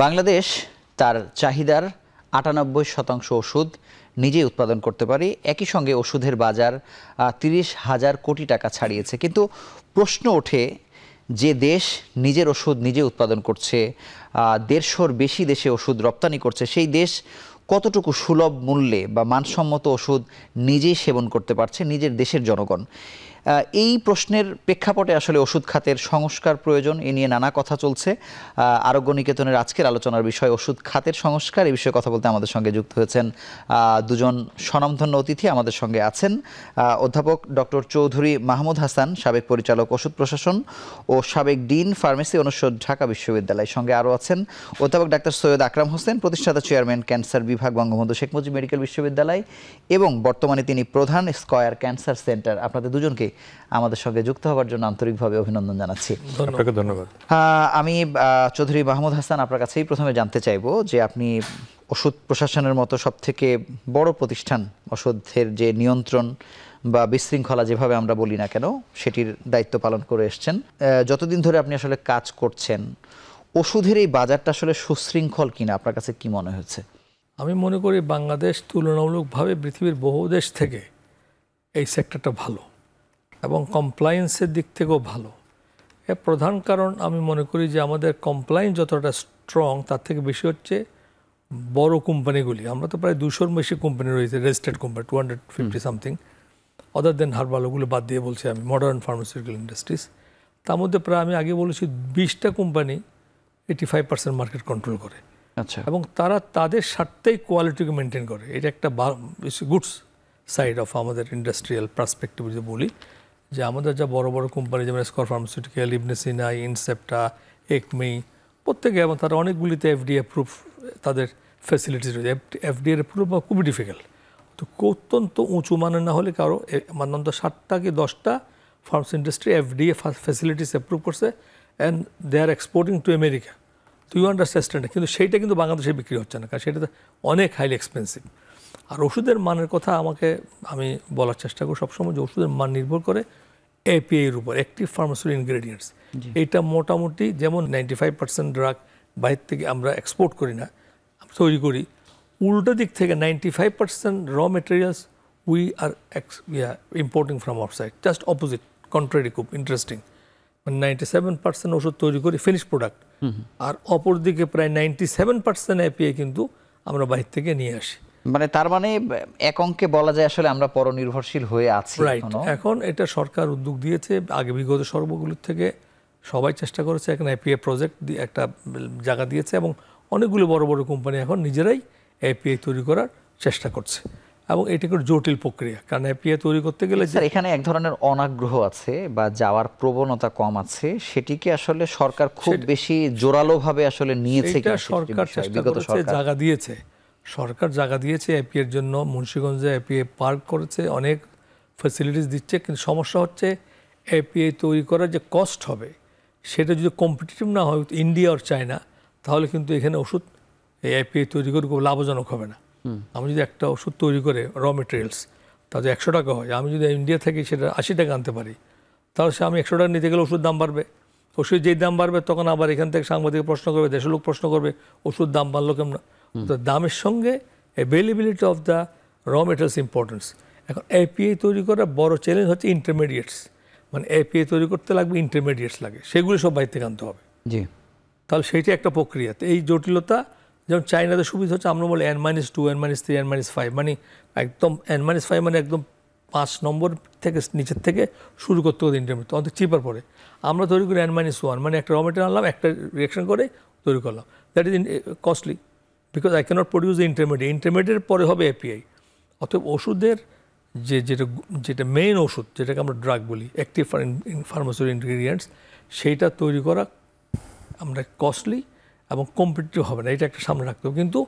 বাংলাদেশ তার চাহিদার আটানব্বই শতাংশ ওষুধ নিজেই উৎপাদন করতে পারি একই সঙ্গে ওষুধের বাজার তিরিশ হাজার কোটি টাকা ছাড়িয়েছে কিন্তু প্রশ্ন ওঠে যে দেশ নিজের ওষুধ নিজে উৎপাদন করছে দেড়শোর বেশি দেশে ওষুধ রপ্তানি করছে সেই দেশ কতটুকু সুলভ মূল্যে বা মানসম্মত ওষুধ নিজেই সেবন করতে পারছে নিজের দেশের জনগণ এই প্রশ্নের প্রেক্ষাপটে আসলে ওষুধ খাতের সংস্কার প্রয়োজন এ নিয়ে নানা কথা চলছে আরোগ্য নিকেতনের আজকের আলোচনার বিষয় ওষুধ খাতের সংস্কার এই বিষয়ে কথা বলতে আমাদের সঙ্গে যুক্ত হয়েছেন দুজন স্বনামধন্য অতিথি আমাদের সঙ্গে আছেন অধ্যাপক ডক্টর চৌধুরী মাহমুদ হাসান সাবেক পরিচালক ওষুধ প্রশাসন ও সাবেক ডিন ফার্মেসি অনুষদ ঢাকা বিশ্ববিদ্যালয় সঙ্গে আরও আছেন অধ্যাপক ডাক্তার সৈয়দ আকরাম হোসেন প্রতিষ্ঠাতা চেয়ারম্যান ক্যান্সার বিভাগ বঙ্গবন্ধু শেখ মুজিব মেডিকেল বিশ্ববিদ্যালয় এবং বর্তমানে তিনি প্রধান স্কয়ার ক্যান্সার সেন্টার আপনাদের দুজনকে আমাদের সঙ্গে যুক্ত হওয়ার জন্য আন্তরিকভাবে অভিনন্দন জানাচ্ছি আপনাকে ধন্যবাদ আমি চৌধুরী মাহমুদ হাসান আপনার কাছেই প্রথমে জানতে চাইব যে আপনি ওষুধ প্রশাসনের মতো সবথেকে বড় প্রতিষ্ঠান ওষুধের যে নিয়ন্ত্রণ বা বিশৃঙ্খলা যেভাবে আমরা বলি না কেন সেটির দায়িত্ব পালন করে এসছেন যতদিন ধরে আপনি আসলে কাজ করছেন ওষুধের এই বাজারটা আসলে সুশৃঙ্খল কিনা আপনার কাছে কি মনে হয়েছে আমি মনে করি বাংলাদেশ তুলনামূলকভাবে পৃথিবীর বহু দেশ থেকে এই সেক্টরটা ভালো এবং কমপ্লায়েন্সের দিক থেকেও ভালো এর প্রধান কারণ আমি মনে করি যে আমাদের কমপ্লায়েন্স যতটা স্ট্রং তার থেকে বেশি হচ্ছে বড় কোম্পানিগুলি আমরা তো প্রায় দুশোর বেশি কোম্পানি রয়েছে registered company two hundred fifty something other than herbal ওগুলো বাদ দিয়ে বলছি আমি মডার্ন ফার্মাসিউটিক্যাল ইন্ডাস্ট্রিজ তার মধ্যে প্রায় আমি আগে বলেছি বিশটা company eighty five percent market control করে আচ্ছা এবং তারা তাদের স্বার্থেই কোয়ালিটিকে মেনটেন করে এটা একটা গুডস সাইড অফ আমাদের ইন্ডাস্ট্রিয়াল পার্সপেক্টিভ যদি বলি যে আমাদের যা বড় বড় কোম্পানি যেমন Square pharmaceutical Ibn Sina Incepta ACME প্রত্যেকে এবং তারা অনেকগুলিতে এফডিএ প্রুফ তাদের ফ্যাসিলিটিস রয়েছে এফডিএর প্রুফ বা খুবই ডিফিকাল্ট তো অত্যন্ত উঁচু মানের না হলে কারো মানন্ত সাতটা কি দশটা pharmas industry FDA facilities approve করছে and they are exporting to America তো ইউ আন্ডারস্ট্যান্ড কিন্তু সেইটা কিন্তু বাংলাদেশে বিক্রি হচ্ছে না কারণ সেটা অনেক হাইলি এক্সপেন্সিভ আর ওষুধের মানের কথা আমাকে আমি বলার চেষ্টা করি সবসময় যে ওষুধের মান নির্ভর করে এপিআইয়ের উপর অ্যাক্টিভ ফার্মাসিউটিক্যাল ইনগ্রেডিয়েন্টস এটা মোটামুটি যেমন নাইনটি ফাইভ পার্সেন্ট ড্রাগ বাইরের থেকে আমরা এক্সপোর্ট করি না তৈরি করি উল্টো দিক থেকে ninety five percent raw materials we are we are importing from outside just opposite contrary খুব ইন্টারেস্টিং মানে নাইনটি সেভেন পার্সেন্ট ওষুধ তৈরি করি ফিনিশ প্রোডাক্ট আর অপরদিকে প্রায় নাইনটি সেভেন পার্সেন্ট এপিআই কিন্তু আমরা বাইর থেকে নিয়ে আসি মানে তার মানে এক অঙ্কে বলা যায় আসলে আমরা পরনির্ভরশীল হয়ে আছি এখন এটা সরকার উদ্যোগ দিয়েছে আগে বিগত সর্বগুলোর থেকে সবাই চেষ্টা করেছে এখন এপিএ প্রজেক্ট একটা জায়গা দিয়েছে এবং অনেকগুলো বড় বড় কোম্পানি এখন নিজেরাই এপিআই তৈরি করার চেষ্টা করছে এবং এটি একটু জটিল প্রক্রিয়া কারণ এপিএ তৈরি করতে গেলে স্যার এখানে এক ধরনের অনাগ্রহ আছে বা যাওয়ার প্রবণতা কম আছে সেটিকে আসলে সরকার খুব বেশি জোরালোভাবে আসলে নিয়েছে সরকার চেষ্টা করেছে জায়গা দিয়েছে সরকার জায়গা দিয়েছে এপিএর জন্য মুন্সীগঞ্জে এপিএ পার্ক করেছে অনেক ফেসিলিটিস দিচ্ছে কিন্তু সমস্যা হচ্ছে এপিএ তৈরি করার যে কস্ট হবে সেটা যদি কম্পিটিটিভ না হয় ইন্ডিয়া আর চায়না তাহলে কিন্তু এখানে ওষুধ এই এপিএ তৈরি করে খুব লাভজনক হবে না আমি যদি একটা ওষুধ তৈরি করে র মেটেরিয়ালস তাহলে একশো টাকা হয় আমি যদি ইন্ডিয়া থেকে সেটা আশি টাকা আনতে পারি তাহলে সে আমি একশো টাকা নিতে গেলে ওষুধ দাম বাড়বে ওষুধ যেই দাম বাড়বে তখন আবার এখান থেকে সাংবাদিক প্রশ্ন করবে দেশের লোক প্রশ্ন করবে ওষুধ দাম বাড়লো কেমন তো দামের সঙ্গে availability of the raw materials importance এখন এপিএ তৈরি করা বড় চ্যালেঞ্জ হচ্ছে ইন্টারমিডিয়েটস মানে এপিএ তৈরি করতে লাগবে ইন্টারমিডিয়েটস লাগে সেগুলো সব বাড়িতে থেকে আনতে হবে জি তাহলে সেইটা একটা প্রক্রিয়া তো এই জটিলতা যেমন চাইনাদের সুবিধা হচ্ছে আমরা বলি N minus two N minus three N minus five মানে একদম এন মাইনাস ফাইভ মানে একদম পাঁচ নম্বর থেকে নিচের থেকে শুরু করতে হতো ইন্টারমিডিয়েট অনেক চিপার পরে আমরা তৈরি করি এন মাইনাস ওয়ান মানে একটা র মেটেরিয়াল আনলাম একটা রিয়েকশন করে তৈরি করলাম that is costly because I cannot produce the intermediate intermediate পরে হবে এপিআই অতএব ওষুধের যে যেটা যেটা মেইন ওষুধ যেটাকে আমরা ড্রাগ বলি অ্যাক্টিভ ফার্মাসিউটি ইনগ্রিডিয়েন্টস সেইটা তৈরি করা আমরা কস্টলি এবং কম্পিটিটিভ হবে না এটা একটা সামনে রাখতে হবে কিন্তু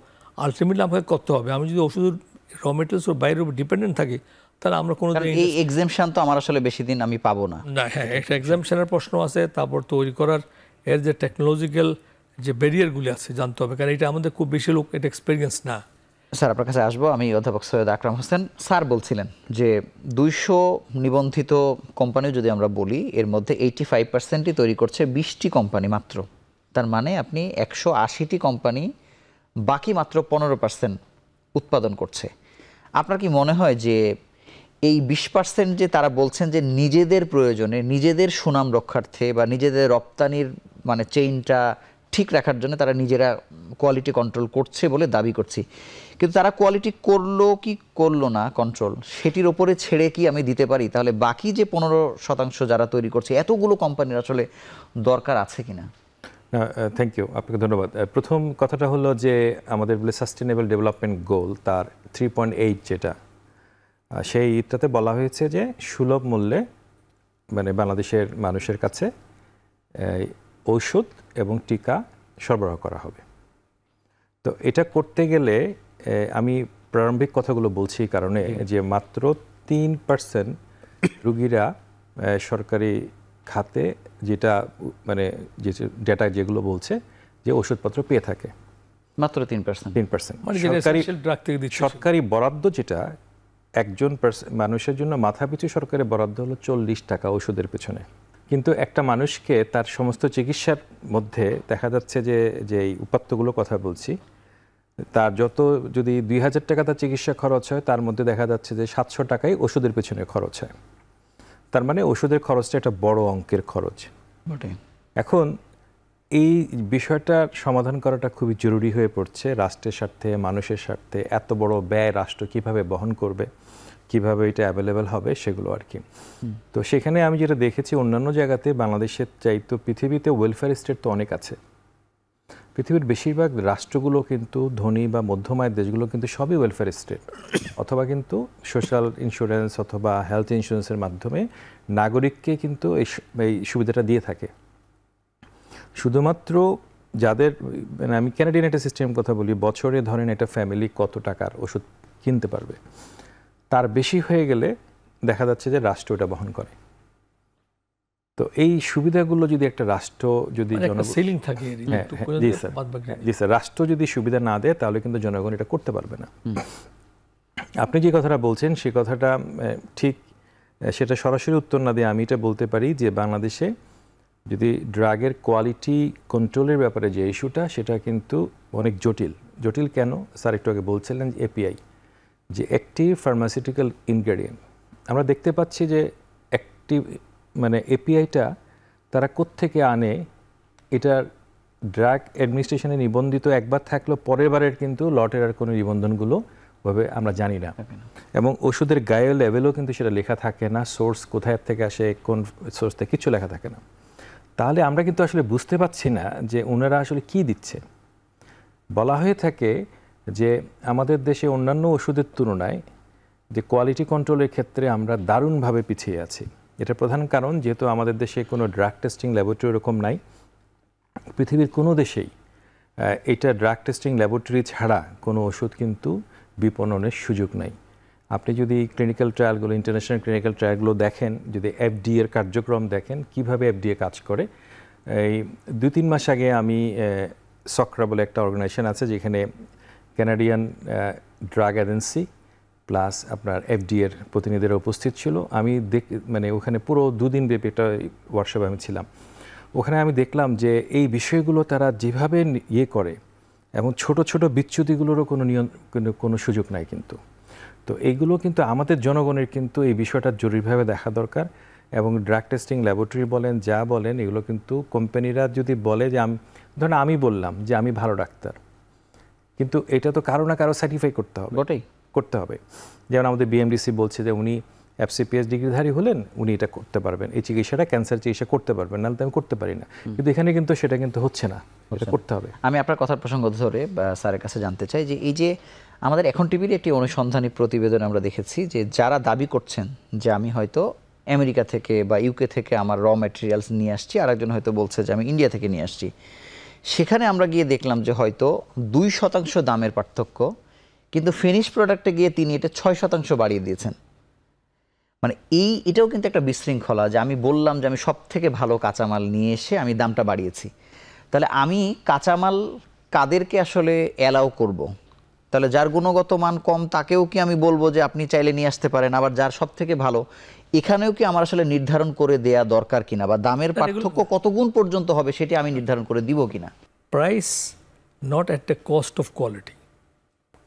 আলটিমেটলি আমাকে করতে হবে আমি যদি ওষুধের র মেটেরিয়ালস বাইরের উপর ডিপেন্ডেন্ট থাকি তাহলে আমরা কোনো এই এক্সামশন তো আমার আসলে বেশি দিন আমি পাবো না না হ্যাঁ একটা এক্সামশনের প্রশ্ন আছে তারপর তৈরি করার এর যে টেকনোলজিক্যাল যে ব্যারিয়ারগুলি আছে জানতে হবে কারণ এটা আমাদের খুব বেশি লোক এটা এক্সপিরিয়েন্স না স্যার আপনার কাছে আসবো আমি অধ্যাপক সৈয়দ আকরাম হোসেন স্যার বলছিলেন যে দুইশো নিবন্ধিত কোম্পানি যদি আমরা বলি এর মধ্যে এইটি ফাইভ পার্সেন্টই তৈরি করছে বিশটি কোম্পানি মাত্র তার মানে আপনি একশো আশিটি কোম্পানি বাকি মাত্র পনেরো পার্সেন্ট উৎপাদন করছে আপনার কি মনে হয় যে এই বিশ পার্সেন্ট যে তারা বলছেন যে নিজেদের প্রয়োজনে নিজেদের সুনাম রক্ষার্থে বা নিজেদের রপ্তানির মানে চেইনটা ঠিক রাখার জন্য তারা নিজেরা কোয়ালিটি কন্ট্রোল করছে বলে দাবি করছি কিন্তু তারা কোয়ালিটি করলো কি করলো না কন্ট্রোল সেটির ওপরে ছেড়ে কি আমি দিতে পারি তাহলে বাকি যে পনেরো শতাংশ যারা তৈরি করছে এতগুলো কোম্পানির আসলে দরকার আছে কি না থ্যাংক ইউ আপনাকে ধন্যবাদ প্রথম কথাটা হলো যে আমাদের বলে সাস্টেনেবল ডেভেলপমেন্ট গোল তার থ্রি পয়েন্ট এইট যেটা সেইটাতে বলা হয়েছে যে সুলভ মূল্যে মানে বাংলাদেশের মানুষের কাছে ঔষধ এবং টিকা সরবরাহ করা হবে তো এটা করতে গেলে আমি প্রারম্ভিক কথাগুলো বলছি কারণে যে মাত্র তিন পার্সেন্ট রুগীরা সরকারি খাতে যেটা মানে যে ডেটা যেগুলো বলছে যে ওষুধপত্র পেয়ে থাকে মাত্র তিন পার্সেন্ট তিন পার্সেন্ট মানে সরকারি বরাদ্দ যেটা একজন মানুষের জন্য মাথা পিছু সরকারের বরাদ্দ হলো চল্লিশ টাকা ওষুধের পেছনে কিন্তু একটা মানুষকে তার সমস্ত চিকিৎসার মধ্যে দেখা যাচ্ছে যে যে উপাত্তগুলো কথা বলছি তার যত যদি দুই হাজার টাকা তার চিকিৎসা খরচ হয় তার মধ্যে দেখা যাচ্ছে যে সাতশো টাকাই ওষুধের পেছনে খরচ হয় তার মানে ওষুধের খরচটা একটা বড় অঙ্কের খরচ এখন এই বিষয়টা সমাধান করাটা খুবই জরুরি হয়ে পড়ছে রাষ্ট্রের স্বার্থে মানুষের স্বার্থে এত বড় ব্যয় রাষ্ট্র কিভাবে বহন করবে কিভাবে এটা অ্যাভেলেবেল হবে সেগুলো আর কি তো সেখানে আমি যেটা দেখেছি অন্যান্য জায়গাতে বাংলাদেশের চাইতো পৃথিবীতে ওয়েলফেয়ার স্টেট তো অনেক আছে পৃথিবীর বেশিরভাগ রাষ্ট্রগুলো কিন্তু ধনী বা মধ্যমায়ের দেশগুলো কিন্তু সবই ওয়েলফেয়ার স্টেট অথবা কিন্তু সোশ্যাল ইন্স্যুরেন্স অথবা হেলথ ইন্স্যুরেন্সের মাধ্যমে নাগরিককে কিন্তু এই এই সুবিধাটা দিয়ে থাকে শুধুমাত্র যাদের মানে আমি ক্যানাডিয়ান একটা সিস্টেম কথা বলি বছরে ধরেন একটা ফ্যামিলি কত টাকার ওষুধ কিনতে পারবে তার বেশি হয়ে গেলে দেখা যাচ্ছে যে রাষ্ট্র এটা বহন করে তো এই সুবিধাগুলো যদি একটা রাষ্ট্র যদি সিলিং মানে থাকে হ্যাঁ, হ্যাঁ, জি স্যার রাষ্ট্র যদি সুবিধা না দেয় তাহলে কিন্তু জনগণ এটা করতে পারবে না আপনি যে কথাটা বলছেন সে কথাটা ঠিক সেটা সরাসরি উত্তর না দিয়ে আমি এটা বলতে পারি যে বাংলাদেশে যদি ড্রাগের কোয়ালিটি কন্ট্রোলের ব্যাপারে যে ইস্যুটা সেটা কিন্তু অনেক জটিল জটিল কেন স্যার একটু আগে বলছিলেন এপিআই যে একটি ফার্মাসিউটিক্যাল ইনগ্রেডিয়েন্ট আমরা দেখতে পাচ্ছি যে একটি মানে এপিআইটা তারা কোত্থেকে আনে এটার ড্রাগ অ্যাডমিনিস্ট্রেশনে নিবন্ধিত একবার থাকলেও পরের বারের কিন্তু লটের আর কোনো নিবন্ধনগুলো ভাবে আমরা জানি না এবং ওষুধের গায়ে লেভেলও কিন্তু সেটা লেখা থাকে না সোর্স কোথায় থেকে আসে কোন সোর্স থেকে কিছু লেখা থাকে না তাহলে আমরা কিন্তু আসলে বুঝতে পারছি না যে ওনারা আসলে কি দিচ্ছে বলা হয়ে থাকে যে আমাদের দেশে অন্যান্য ওষুধের তুলনায় যে কোয়ালিটি কন্ট্রোলের ক্ষেত্রে আমরা দারুণভাবে পিছিয়ে আছি এটা প্রধান কারণ যেহেতু আমাদের দেশে কোনো ড্রাগ টেস্টিং ল্যাবরেটরি এরকম নাই পৃথিবীর কোনো দেশেই এটা ড্রাগ টেস্টিং ল্যাবরেটরি ছাড়া কোনো ওষুধ কিন্তু বিপণনের সুযোগ নাই আপনি যদি ক্লিনিক্যাল ট্রায়ালগুলো ইন্টারন্যাশনাল ক্লিনিক্যাল ট্রায়ালগুলো দেখেন যদি এফডিএ এর কার্যক্রম দেখেন কিভাবে এফডিএ কাজ করে এই দুই তিন মাস আগে আমি সক্রা বলে একটা অর্গানাইজেশন আছে যেখানে কানাডিয়ান ড্রাগ এজেন্সি প্লাস আপনার এফডিএর প্রতিনিধিরা উপস্থিত ছিল আমি দেখ মানে ওখানে পুরো দুদিন ব্যাপী একটা ওয়ার্কশপে আমি ছিলাম ওখানে আমি দেখলাম যে এই বিষয়গুলো তারা যেভাবে ইয়ে করে এবং ছোট ছোট বিচ্যুতিগুলোরও কোনো নিয়ন কোনো সুযোগ নাই কিন্তু তো এইগুলো কিন্তু আমাদের জনগণের কিন্তু এই বিষয়টা জরুরিভাবে দেখা দরকার এবং ড্রাগ টেস্টিং ল্যাবরেটরি বলেন যা বলেন এগুলো কিন্তু কোম্পানিরা যদি বলে যে আমি ধরেন আমি বললাম যে আমি ভালো ডাক্তার কিন্তু এটা তো কারো না কারো সার্টিফাই করতে হবে বটেই করতে হবে যেমন আমাদের বিএমডিসি বলছে যে উনি এফসিপিএস ডিগ্রিধারী হলেন উনি এটা করতে পারবেন এই চিকিৎসাটা ক্যান্সার চিকিৎসা করতে পারবেন নাহলে তো আমি করতে পারি না কিন্তু এখানে কিন্তু সেটা কিন্তু হচ্ছে না এটা করতে হবে আমি আপনার কথার প্রসঙ্গ ধরে স্যারের কাছে জানতে চাই যে এই যে আমাদের এখন টিভির একটি অনুসন্ধানী প্রতিবেদন আমরা দেখেছি যে যারা দাবি করছেন যে আমি হয়তো আমেরিকা থেকে বা ইউকে থেকে আমার র ম্যাটেরিয়ালস নিয়ে আসছি আর একজন হয়তো বলছে যে আমি ইন্ডিয়া থেকে নিয়ে আসছি সেখানে আমরা গিয়ে দেখলাম যে হয়তো দুই শতাংশ দামের পার্থক্য কিন্তু ফিনিশ প্রোডাক্টে গিয়ে তিনি এটা ছয় শতাংশ বাড়িয়ে দিয়েছেন মানে এই এটাও কিন্তু একটা বিশৃঙ্খলা যে আমি বললাম যে আমি সব থেকে ভালো কাঁচামাল নিয়ে এসে আমি দামটা বাড়িয়েছি তাহলে আমি কাঁচামাল কাদেরকে আসলে অ্যালাউ করব। তাহলে যার গুণগত মান কম তাকেও কি আমি বলবো যে আপনি চাইলে নিয়ে আসতে পারেন আবার যার সব থেকে ভালো এখানেও কি আমার আসলে নির্ধারণ করে দেয়া দরকার কিনা বা দামের পার্থক্য কত গুণ পর্যন্ত হবে সেটি আমি নির্ধারণ করে দিব কিনা price not at a cost of quality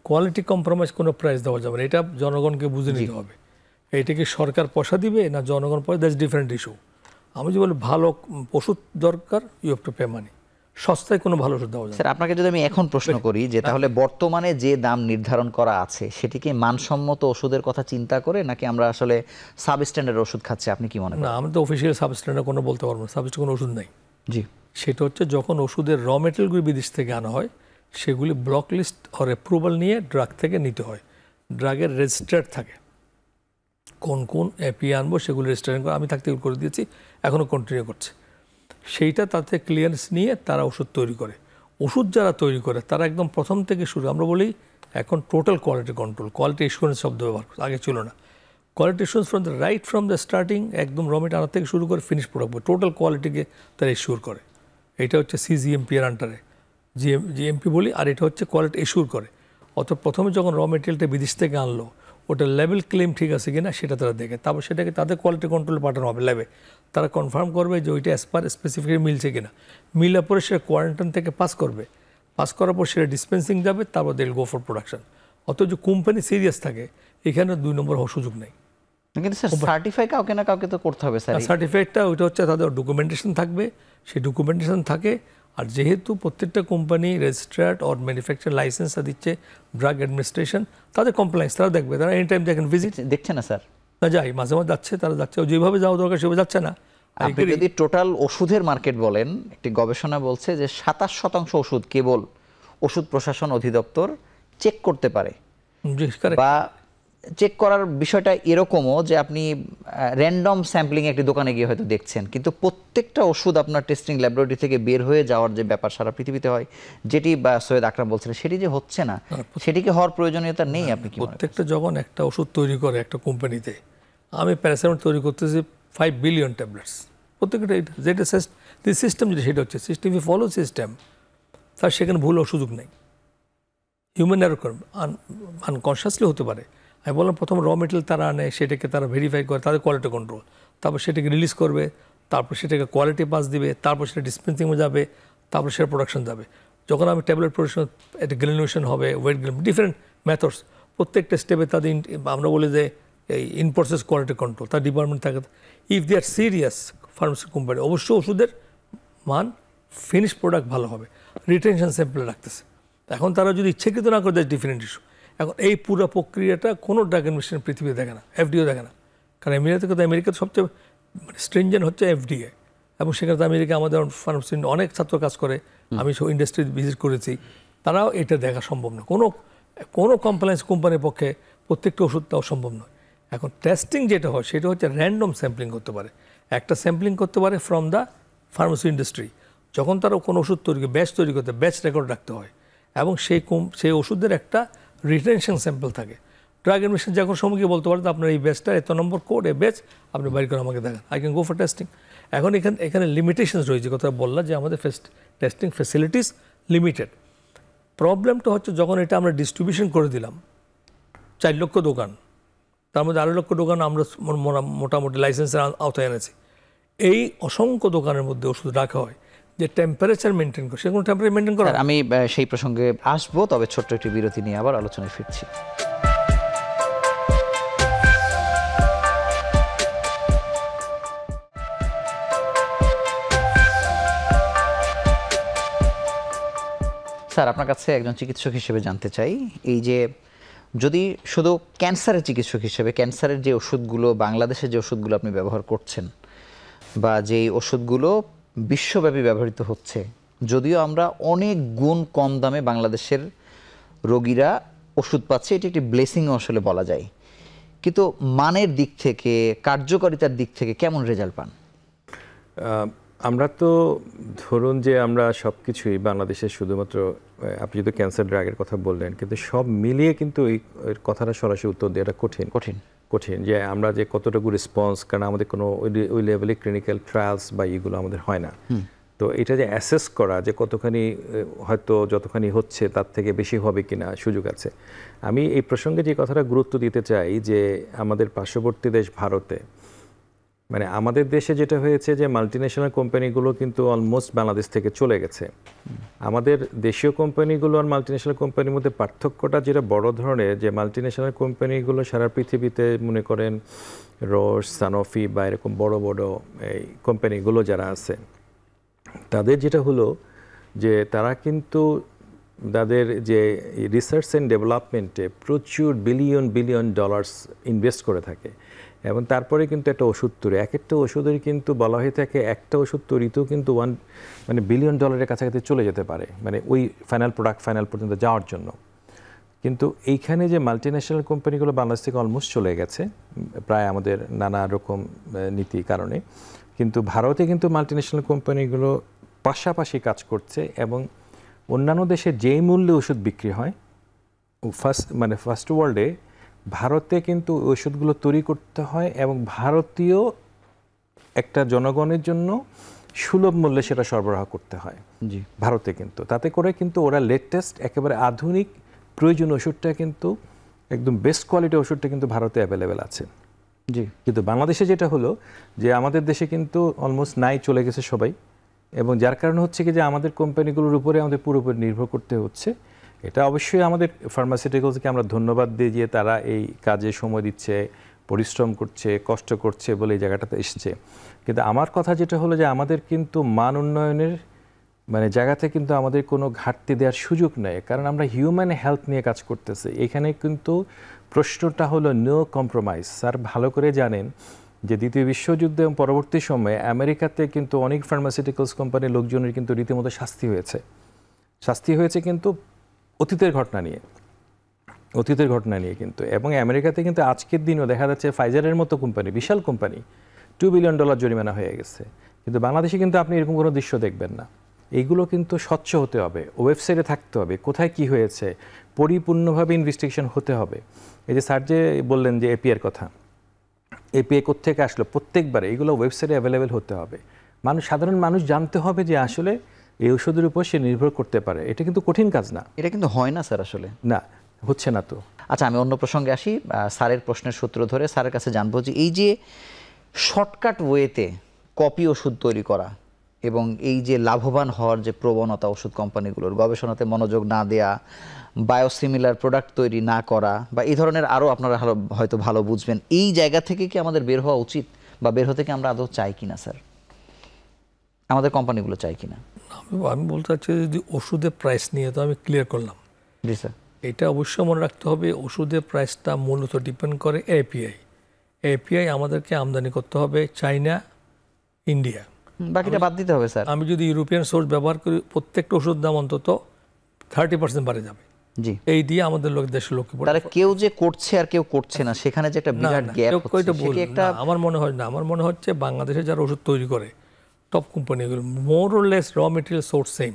quality compromise কোনো প্রাইস দেওয়া যাবে না এটা জনগণকে বুঝে নিতে হবে এটাকে সরকার পয়সা দিবে না জনগণ পয়সা দ্যাটস ডিফারেন্ট ইস্যু আমি যে বলি ভালো পশু দরকার you have to pay money সস্তায় কোনো ভালো ওষুধ দেওয়া স্যার আপনাকে যদি আমি এখন প্রশ্ন করি যে তাহলে বর্তমানে যে দাম নির্ধারণ করা আছে সেটিকে মানসম্মত ওষুধের কথা চিন্তা করে নাকি আমরা আসলে সাব স্ট্যান্ডার্ড ওষুধ খাচ্ছি আপনি কি মনে করেন না আমি তো অফিসিয়াল সাব স্ট্যান্ডার্ড কোনো বলতে পারবো না সাব কোনো ওষুধ নেই জি সেটা হচ্ছে যখন ওষুধের র মেটেরিয়ালগুলি বিদেশ থেকে আনা হয় সেগুলি ব্লক লিস্ট অর অ্যাপ্রুভাল নিয়ে ড্রাগ থেকে নিতে হয় ড্রাগের রেজিস্টার্ড থাকে কোন কোন অ্যাপি আনবো সেগুলি রেজিস্ট্রেশন করে আমি থাকতে করে দিয়েছি এখনও কন্টিনিউ করছে সেইটা তাতে ক্লিয়ারেন্স নিয়ে তারা ওষুধ তৈরি করে ওষুধ যারা তৈরি করে তারা একদম প্রথম থেকে শুরু আমরা বলি এখন total quality control quality assurance শব্দ ব্যবহার আগে ছিল না quality assurance from the right from the starting একদম রমেট আনার থেকে শুরু করে ফিনিশ প্রোডাক্ট টোটাল কোয়ালিটিকে তারা ইস্যুর করে এটা হচ্ছে সিজিএমপি এর আন্ডারে জিএম জিএমপি বলি আর এটা হচ্ছে কোয়ালিটি ইস্যুর করে অর্থাৎ প্রথমে যখন র মেটেরিয়ালটা বিদেশ থেকে আনলো ওটা লেভেল ক্লেম ঠিক আছে কিনা সেটা তারা দেখে তারপর সেটাকে তাদের কোয়ালিটি কন্ট্রোল পাঠানো হবে ল্যাবে তারা কনফার্ম করবে যে ওইটা অ্যাজ পার স্পেসিফিক মিলছে কিনা মিলার পরে সেটা কোয়ারেন্টাইন থেকে পাস করবে পাস করার পর সেটা ডিসপেন্সিং যাবে তারপর দেল গো ফর প্রোডাকশন অথচ কোম্পানি সিরিয়াস থাকে এখানে দুই নম্বর হওয়ার সুযোগ নেই কিন্তু স্যার সার্টিফাই কাউকে না কাউকে তো করতে হবে স্যার সার্টিফাইডটা ওইটা হচ্ছে তাদের ডকুমেন্টেশন থাকবে সেই ডকুমেন্টেশন থাকে আর যেহেতু প্রত্যেকটা কোম্পানি রেজিস্ট্রার্ড অর ম্যানুফ্যাকচার লাইসেন্সটা দিচ্ছে ড্রাগ অ্যাডমিনিস্ট্রেশন তাদের কমপ্লায়েন্স তারা দেখবে তারা এনি টাইম দেখেন ভিজিট দেখছে না স্যার না যাই মাঝে মাঝে যাচ্ছে তারা যাচ্ছে যেভাবে যাওয়া দরকার সেভাবে যাচ্ছে না আপনি যদি টোটাল ওষুধের মার্কেট বলেন একটি গবেষণা বলছে যে সাতাশ শতাংশ ওষুধ কেবল ওষুধ প্রশাসন অধিদপ্তর চেক করতে পারে বা চেক করার বিষয়টা এরকমও যে আপনি র্যান্ডম স্যাম্পলিং একটি দোকানে গিয়ে হয়তো দেখছেন কিন্তু প্রত্যেকটা ওষুধ আপনার টেস্টিং ল্যাবরেটরি থেকে বের হয়ে যাওয়ার যে ব্যাপার সারা পৃথিবীতে হয় যেটি বা সৈয়দ আকরাম বলছিলেন সেটি যে হচ্ছে না সেটিকে হওয়ার প্রয়োজনীয়তা নেই আপনি কি প্রত্যেকটা যখন একটা ওষুধ তৈরি করে একটা কোম্পানিতে আমি প্যারাসিটামল তৈরি করতেছি ফাইভ বিলিয়ন ট্যাবলেটস প্রত্যেকটা যেটা সিস্টেম যেটা সেটা হচ্ছে সিস্টেম ইউ ফলো সিস্টেম তার সেখানে ভুল সুযোগ নেই হিউম্যান আনকনসিয়াসলি হতে পারে আমি বললাম প্রথম র মেটেরিয়াল তারা আনে সেটাকে তারা ভেরিফাই করে তাদের কোয়ালিটি কন্ট্রোল তারপর সেটাকে রিলিজ করবে তারপর সেটাকে কোয়ালিটি পাস দিবে তারপর সেটা ডিসপেন্সিংয়ে যাবে তারপর সেটা প্রোডাকশন যাবে যখন আমি ট্যাবলেট প্রোডাকশন একটা গ্রেনুয়েশন হবে ওয়েট গ্রেন ডিফারেন্ট মেথডস প্রত্যেকটা স্টেপে তাদের আমরা বলি যে এই ইনপ্রসেস কোয়ালিটি কন্ট্রোল তার ডিপার্টমেন্ট থাকে if they are serious pharmacy company অবশ্যই ওষুধের মান ফিনিশ প্রোডাক্ট ভালো হবে রিটেনশন স্যাম্পলে রাখতেছে এখন তারা যদি ইচ্ছাকৃত না করে দেয় ডিফারেন্ট ইস্যু এখন এই পুরো প্রক্রিয়াটা কোনো ড্রাগন মেশিন পৃথিবীতে দেখে না এফডিও দেখে না কারণ আমেরিকাতে কিন্তু আমেরিকাতে সবচেয়ে মানে স্ট্রেঞ্জেন হচ্ছে এফডিএ এবং তো আমেরিকা আমাদের ফার্মাসি অনেক ছাত্র কাজ করে আমি সব ইন্ডাস্ট্রি ভিজিট করেছি তারাও এটা দেখা সম্ভব না কোনো কোনো কমপ্লায়েন্স কোম্পানির পক্ষে প্রত্যেকটা ওষুধ দেওয়া সম্ভব নয় এখন টেস্টিং যেটা হয় সেটা হচ্ছে র্যান্ডম স্যাম্পলিং করতে পারে একটা স্যাম্পলিং করতে পারে ফ্রম দ্য ফার্মাসি ইন্ডাস্ট্রি যখন তারা কোনো ওষুধ তৈরি ব্যাচ তৈরি করতে ব্যাচ রেকর্ড রাখতে হয় এবং সেই সেই ওষুধের একটা রিটেনশন স্যাম্পল থাকে ড্রাগ অ্যাডমিশন যে কোনো সময় বলতে পারে আপনার এই ব্যাচটা এত নম্বর কোড এ ব্যাচ আপনি বাইর করে আমাকে দেখান I can go for testing এখন এখানে এখানে লিমিটেশনস রয়েছে কথা বললাম যে আমাদের টেস্টিং ফেসিলিটিস লিমিটেড প্রবলেমটা হচ্ছে যখন এটা আমরা ডিস্ট্রিবিউশন করে দিলাম চার লক্ষ দোকান তার মধ্যে আড়াই লক্ষ দোকান আমরা মোটামুটি লাইসেন্সের আওতায় এনেছি এই অসংখ্য দোকানের মধ্যে ওষুধ রাখা হয় যে টেম্পারেচার মেনটেন করে সেগুলো টেম্পারেচার মেনটেন করা আমি সেই প্রসঙ্গে আসবো তবে ছোট্ট একটি বিরতি নিয়ে আবার আলোচনায় ফিরছি স্যার আপনার কাছে একজন চিকিৎসক হিসেবে জানতে চাই এই যে যদি শুধু ক্যান্সারের চিকিৎসক হিসেবে ক্যান্সারের যে ওষুধগুলো বাংলাদেশে যে ওষুধগুলো আপনি ব্যবহার করছেন বা যেই ওষুধগুলো বিশ্বব্যাপী ব্যবহৃত হচ্ছে যদিও আমরা অনেক গুণ কম দামে বাংলাদেশের রোগীরা ওষুধ পাচ্ছে এটি একটি ব্লেসিংও আসলে বলা যায় কিন্তু মানের দিক থেকে কার্যকারিতার দিক থেকে কেমন রেজাল্ট পান আমরা তো ধরুন যে আমরা সব কিছুই বাংলাদেশে শুধুমাত্র আপনি যদি ক্যান্সার ড্রাগের কথা বললেন কিন্তু সব মিলিয়ে কিন্তু এই কথাটা সরাসরি উত্তর দেওয়াটা কঠিন কঠিন কঠিন যে আমরা যে কতটুকু রেসপন্স কারণ আমাদের কোনো ওই লেভেলে ক্লিনিক্যাল ট্রায়ালস বা ইগুলো আমাদের হয় না তো এটা যে অ্যাসেস করা যে কতখানি হয়তো যতখানি হচ্ছে তার থেকে বেশি হবে কি না সুযোগ আছে আমি এই প্রসঙ্গে যে কথাটা গুরুত্ব দিতে চাই যে আমাদের পার্শ্ববর্তী দেশ ভারতে মানে আমাদের দেশে যেটা হয়েছে যে মাল্টিনেশনাল কোম্পানিগুলো কিন্তু অলমোস্ট বাংলাদেশ থেকে চলে গেছে আমাদের দেশীয় কোম্পানিগুলো আর মাল্টিনেশনাল কোম্পানির মধ্যে পার্থক্যটা যেটা বড় ধরনের যে মাল্টিনেশনাল কোম্পানিগুলো সারা পৃথিবীতে মনে করেন রস সানোফি বা এরকম বড় বড় এই কোম্পানিগুলো যারা আছে তাদের যেটা হলো যে তারা কিন্তু তাদের যে রিসার্চ অ্যান্ড ডেভেলপমেন্টে প্রচুর বিলিয়ন বিলিয়ন ডলার্স ইনভেস্ট করে থাকে এবং তারপরে কিন্তু একটা ওষুধ তৈরি এক একটা ওষুধের কিন্তু বলা হয়ে থাকে একটা ওষুধ তৈরিতেও কিন্তু ওয়ান মানে বিলিয়ন ডলারের কাছাকাছি চলে যেতে পারে মানে ওই ফাইনাল প্রোডাক্ট ফাইনাল পর্যন্ত যাওয়ার জন্য কিন্তু এইখানে যে মাল্টিন্যাশনাল কোম্পানিগুলো বাংলাদেশ থেকে অলমোস্ট চলে গেছে প্রায় আমাদের নানা রকম নীতি কারণে কিন্তু ভারতে কিন্তু মাল্টিন্যাশনাল কোম্পানিগুলো পাশাপাশি কাজ করছে এবং অন্যান্য দেশে যেই মূল্যে ওষুধ বিক্রি হয় ফার্স্ট মানে ফার্স্ট ওয়ার্ল্ডে ভারতে কিন্তু ওষুধগুলো তৈরি করতে হয় এবং ভারতীয় একটা জনগণের জন্য সুলভ মূল্যে সেটা সরবরাহ করতে হয় জি ভারতে কিন্তু তাতে করে কিন্তু ওরা লেটেস্ট একেবারে আধুনিক প্রয়োজন ওষুধটা কিন্তু একদম বেস্ট কোয়ালিটি ওষুধটা কিন্তু ভারতে অ্যাভেলেবেল আছে জি কিন্তু বাংলাদেশে যেটা হলো যে আমাদের দেশে কিন্তু অলমোস্ট নাই চলে গেছে সবাই এবং যার কারণে হচ্ছে কি যে আমাদের কোম্পানিগুলোর উপরে আমাদের পুরোপুরি নির্ভর করতে হচ্ছে এটা অবশ্যই আমাদের ফার্মাসিউটিক্যালসকে আমরা ধন্যবাদ দিই যে তারা এই কাজে সময় দিচ্ছে পরিশ্রম করছে কষ্ট করছে বলে এই জায়গাটাতে এসছে কিন্তু আমার কথা যেটা হলো যে আমাদের কিন্তু মান উন্নয়নের মানে জায়গাতে কিন্তু আমাদের কোনো ঘাটতি দেওয়ার সুযোগ নেই কারণ আমরা হিউম্যান হেলথ নিয়ে কাজ করতেছি এখানে কিন্তু প্রশ্নটা হলো নো কম্প্রোমাইজ স্যার ভালো করে জানেন যে দ্বিতীয় বিশ্বযুদ্ধ এবং পরবর্তী সময়ে আমেরিকাতে কিন্তু অনেক ফার্মাসিউটিক্যালস কোম্পানির লোকজনের কিন্তু রীতিমতো শাস্তি হয়েছে শাস্তি হয়েছে কিন্তু অতীতের ঘটনা নিয়ে অতীতের ঘটনা নিয়ে কিন্তু এবং আমেরিকাতে কিন্তু আজকের দিনও দেখা যাচ্ছে ফাইজারের মতো কোম্পানি বিশাল কোম্পানি টু বিলিয়ন ডলার জরিমানা হয়ে গেছে কিন্তু বাংলাদেশে কিন্তু আপনি এরকম কোনো দৃশ্য দেখবেন না এইগুলো কিন্তু স্বচ্ছ হতে হবে ওয়েবসাইটে থাকতে হবে কোথায় কি হয়েছে পরিপূর্ণভাবে ইনভেস্টিগেশন হতে হবে এই যে স্যার যে বললেন যে এপিআর কথা এপিআই কোথেকে আসলো প্রত্যেকবারে এইগুলো ওয়েবসাইটে অ্যাভেলেবেল হতে হবে মানুষ সাধারণ মানুষ জানতে হবে যে আসলে এই ওষুধের উপর সে নির্ভর করতে পারে এটা কিন্তু কঠিন কাজ না এটা কিন্তু হয় না স্যার আসলে না হচ্ছে না তো আচ্ছা আমি অন্য প্রসঙ্গে আসি স্যারের প্রশ্নের সূত্র ধরে স্যারের কাছে জানবো যে এই যে শর্টকাট ওয়েতে কপি ওষুধ তৈরি করা এবং এই যে লাভবান হওয়ার যে প্রবণতা ওষুধ কোম্পানিগুলোর গবেষণাতে মনোযোগ না দেয়া বায়োসিমিলার প্রোডাক্ট তৈরি না করা বা এই ধরনের আরও আপনারা হয়তো ভালো বুঝবেন এই জায়গা থেকে কি আমাদের বের হওয়া উচিত বা বের হতে কি আমরা আদৌ চাই কি না স্যার আমাদের কোম্পানিগুলো চাই কি না আমি আমি বলতে চাচ্ছি যদি ওষুধের প্রাইস নিয়ে তো আমি ক্লিয়ার করলাম জি স্যার এটা অবশ্যই মনে রাখতে হবে ওষুধের প্রাইসটা মূলত ডিপেন্ড করে এপিআই এপিআই আমাদেরকে আমদানি করতে হবে চাইনা ইন্ডিয়া বাকিটা বাদ দিতে হবে স্যার আমি যদি ইউরোপিয়ান সোর্স ব্যবহার করি প্রত্যেকটা ওষুধ দাম অন্তত থার্টি পার্সেন্ট বাড়ে যাবে জি এই দিয়ে আমাদের লোক দেশের লোক তাহলে কেউ যে করছে আর কেউ করছে না সেখানে যে একটা বিরাট গ্যাপ হচ্ছে একটা আমার মনে হয় না আমার মনে হচ্ছে বাংলাদেশে যারা ওষুধ তৈরি করে টপ কোম্পানিগুলো more or less raw material source same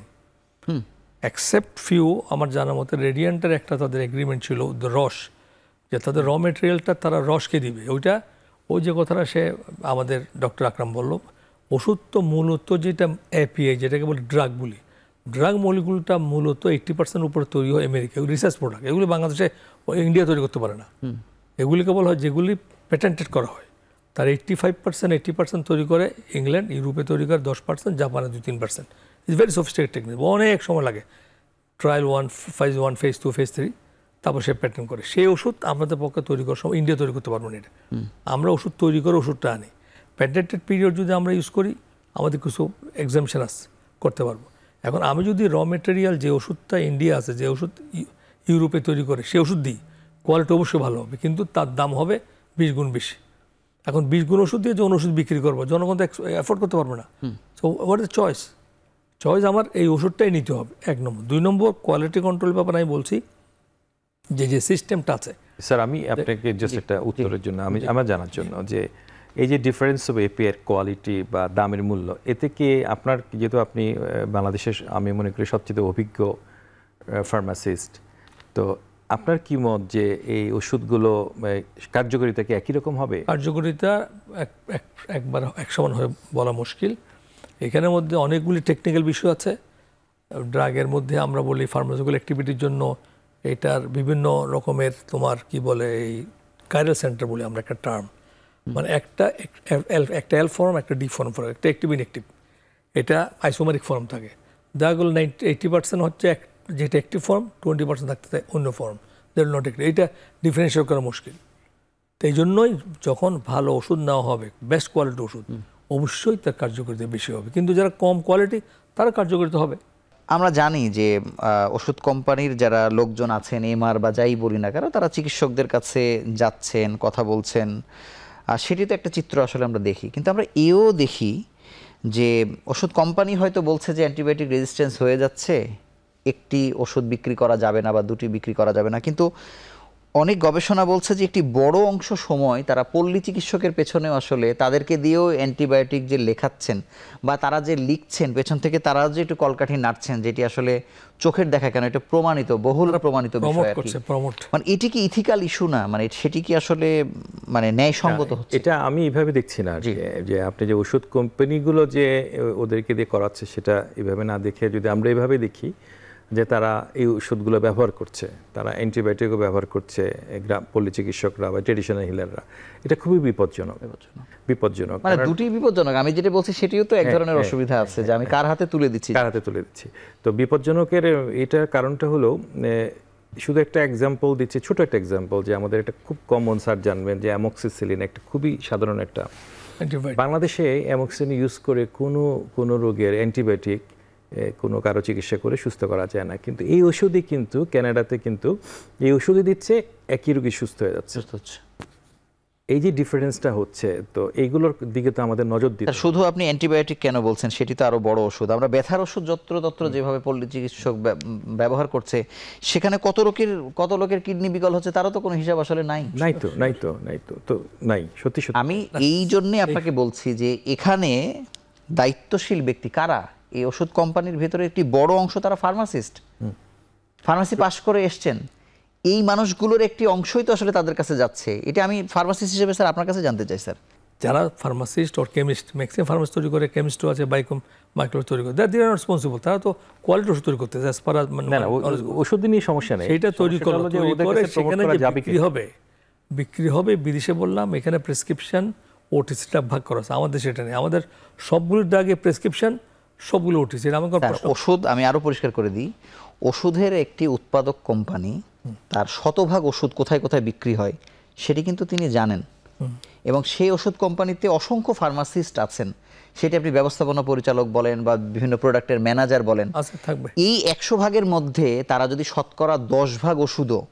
accept few আমার জানা মতে রেডিয়েন্টের একটা তাদের এগ্রিমেন্ট ছিল রস যে তাদের র মেটেরিয়ালটা তারা রসকে দিবে ওইটা ওই যে কথাটা সে আমাদের ডক্টর আকরাম বলল ওষুধ তো মূলত যেটা এপিআই যেটাকে বলে ড্রাগ বলি ড্রাগ মলিকুলটা মূলত এইট্টি পার্সেন্ট উপরে তৈরি হয় আমেরিকা এগুলো রিসার্চ প্রোডাক্ট এগুলি বাংলাদেশে ইন্ডিয়া তৈরি করতে পারে না এগুলিকে বলা হয় যেগুলি পেটেন্টেড করা হয় তার eighty five percent eighty percent তৈরি করে ইংল্যান্ড ইউরোপে তৈরি করে দশ পার্সেন্ট জাপানে দুই তিন percent it's very sophisticate technique অনেক সময় লাগে trial one phase one phase two phase three তারপর সে প্যাটার্ন করে সেই ওষুধ আমাদের পক্ষে তৈরি করার সময় ইন্ডিয়া তৈরি করতে পারবো না এটা আমরা ওষুধ তৈরি করে ওষুধটা আনি প্যাটেন্টেড পিরিয়ড যদি আমরা ইউজ করি আমাদের কিছু এক্সামশন আস করতে পারবো এখন আমি যদি র মেটেরিয়াল যে ওষুধটা ইন্ডিয়া আছে যে ওষুধ ইউরোপে তৈরি করে সে ওষুধ দিই কোয়ালিটি অবশ্যই ভালো হবে কিন্তু তার দাম হবে বিশ গুণ বেশি এখন বিশ গুণ ওষুধ দিয়ে যে ওষুধ বিক্রি করবো জনগণ তো অ্যাফোর্ড করতে পারবে না so what is choice choice আমার এই ওষুধটাই নিতে হবে এক নম্বর দুই নম্বর কোয়ালিটি কন্ট্রোল ব্যাপারে আমি বলছি যে যে সিস্টেমটা আছে স্যার আমি আপনাকে জাস্ট একটা উত্তরের জন্য আমি আমার জানার জন্য যে এই যে ডিফারেন্স অফ এপিআর কোয়ালিটি বা দামের মূল্য এতে কি আপনার যেহেতু আপনি বাংলাদেশের আমি মনে করি সবচেয়ে অভিজ্ঞ ফার্মাসিস্ট তো আপনার কি মত যে এই ওষুধগুলো কার্যকারিতা কি একই রকম হবে কার্যকারিতা একবার এক সমান হয়ে বলা মুশকিল এখানের মধ্যে অনেকগুলি টেকনিক্যাল বিষয় আছে ড্রাগের মধ্যে আমরা বলি ফার্মাসিক্যাল অ্যাক্টিভিটির জন্য এটার বিভিন্ন রকমের তোমার কি বলে এই কাইরাল সেন্টার বলি আমরা একটা টার্ম মানে একটা একটা এল ফর্ম একটা ডি ফর্ম ফর্ম একটা অ্যাক্টিভ ইনঅ্যাক্টিভ এটা আইসোমারিক ফর্ম থাকে দেখা গেল নাইনটি এইটি পার্সেন্ট হচ্ছে এক যেটা একটি ফর্ম টোয়েন্টি পার্সেন্ট থাকতে চায় অন্য ফর্ম দেয়ার নট একটি এইটা ডিফারেন্সিয়েট করা মুশকিল তাই জন্যই যখন ভালো ওষুধ নেওয়া হবে বেস্ট কোয়ালিটি ওষুধ অবশ্যই তার কার্যকারিতা বেশি হবে কিন্তু যারা কম কোয়ালিটি তারা কার্যকারিতা হবে আমরা জানি যে ওষুধ কোম্পানির যারা লোকজন আছেন এমআর বা যাই বলি না কেন তারা চিকিৎসকদের কাছে যাচ্ছেন কথা বলছেন আর সেটি তো একটা চিত্র আসলে আমরা দেখি কিন্তু আমরা এও দেখি যে ওষুধ কোম্পানি হয়তো বলছে যে অ্যান্টিবায়োটিক রেজিস্ট্যান্স হয়ে যাচ্ছে একটি ওষুধ বিক্রি করা যাবে না বা দুটি বিক্রি করা যাবে না কিন্তু অনেক গবেষণা বলছে যে একটি বড় অংশ সময় তারা পল্লী চিকিৎসকের পেছনে আসলে তাদেরকে দিয়েও অ্যান্টিবায়োটিক যে লেখাচ্ছেন বা তারা যে লিখছেন পেছন থেকে তারা যে একটু কলকাঠি নাড়ছেন যেটি আসলে চোখের দেখা কেন এটা প্রমাণিত বহুলরা প্রমাণিত মানে এটি কি ইথিক্যাল ইস্যু না মানে সেটি কি আসলে মানে ন্যায়সঙ্গত হচ্ছে এটা আমি এভাবে দেখছি না যে আপনি যে ওষুধ কোম্পানিগুলো যে ওদেরকে দিয়ে করাচ্ছে সেটা এভাবে না দেখে যদি আমরা এভাবে দেখি যে তারা এই ওষুধগুলো ব্যবহার করছে তারা অ্যান্টিবায়োটিকও ব্যবহার করছে গ্রাম পল্লি চিকিৎসকরা বা ট্রেডিশনাল হিলাররা এটা খুবই বিপজ্জনক বিপজ্জনক মানে দুটি বিপজ্জনক আমি যেটা বলছি সেটিও তো এক হ্যাঁ, ধরনের হ্যাঁ, অসুবিধা হ্যাঁ, আছে যে আমি কার হাতে তুলে দিচ্ছি কার হাতে তুলে দিচ্ছি তো বিপজ্জনকের এটা কারণটা হলো শুধু একটা এক্সাম্পল দিচ্ছি ছোট একটা এক্সাম্পল যে আমাদের একটা খুব কমন সার জানবেন যে অ্যামোক্সিসিলিন একটা খুবই সাধারণ একটা বাংলাদেশে অ্যামক্সিলিন ইউজ করে কোনো কোনো রোগের অ্যান্টিবায়োটিক কোনো কারো চিকিৎসা করে সুস্থ করা যায় না কিন্তু এই ওষুধই কিন্তু ক্যানাডাতে কিন্তু এই ওষুধই দিচ্ছে একই রোগী সুস্থ হয়ে যাচ্ছে এই যে ডিফারেন্সটা হচ্ছে তো এইগুলোর দিকে তো আমাদের নজর দিতে শুধু আপনি অ্যান্টিবায়োটিক কেন বলছেন সেটি তো আরও বড় ওষুধ আমরা ব্যথার ওষুধ যত্র তত্র যেভাবে পল্লী চিকিৎসক ব্যবহার করছে সেখানে কত লোকের কত লোকের কিডনি বিকল হচ্ছে তারও তো কোনো হিসাব আসলে নাই নাই তো নাই তো নাই তো তো নাই সত্যি সত্যি আমি এই জন্যে আপনাকে বলছি যে এখানে দায়িত্বশীল ব্যক্তি কারা এই ওষুধ কোম্পানির ভেতরে একটি বড় অংশ তারা ফার্মাসিস্ট ফার্মাসি পাশ করে এসছেন এই মানুষগুলোর একটি অংশই তো আসলে তাদের কাছে যাচ্ছে এটা আমি ফার্মাসিস্ট হিসেবে স্যার আপনার কাছে জানতে চাই স্যার যারা pharmacist or chemist maximum pharmacy তৈরি করে কেমিস্টও আছে বাইকম মাইক্রো তৈরি করে দ্যাট আর রেসপন্সিবল তারা তো কোয়ালিটি ওষুধ তৈরি করতে অ্যাজ পার ওষুধ নিয়ে সমস্যা নেই সেটা তৈরি তৈরি করে সেখানে যে বিক্রি হবে বিক্রি হবে বিদেশে বললাম এখানে প্রেসক্রিপশন ওটিসিটা ভাগ করা আছে আমাদের সেটা নেই আমাদের সবগুলোর আগে প্রেসক্রিপশন সবগুলো উঠেছে ওষুধ আমি আরও পরিষ্কার করে দিই ওষুধের একটি উৎপাদক কোম্পানি তার শতভাগ ওষুধ কোথায় কোথায় বিক্রি হয় সেটি কিন্তু তিনি জানেন এবং সেই ওষুধ কোম্পানিতে অসংখ্য ফার্মাসিস্ট আছেন সেটি আপনি ব্যবস্থাপনা পরিচালক বলেন বা বিভিন্ন প্রোডাক্টের ম্যানেজার বলেন আচ্ছা, এই একশো ভাগের মধ্যে তারা যদি শতকরা দশ ভাগ ওষুধও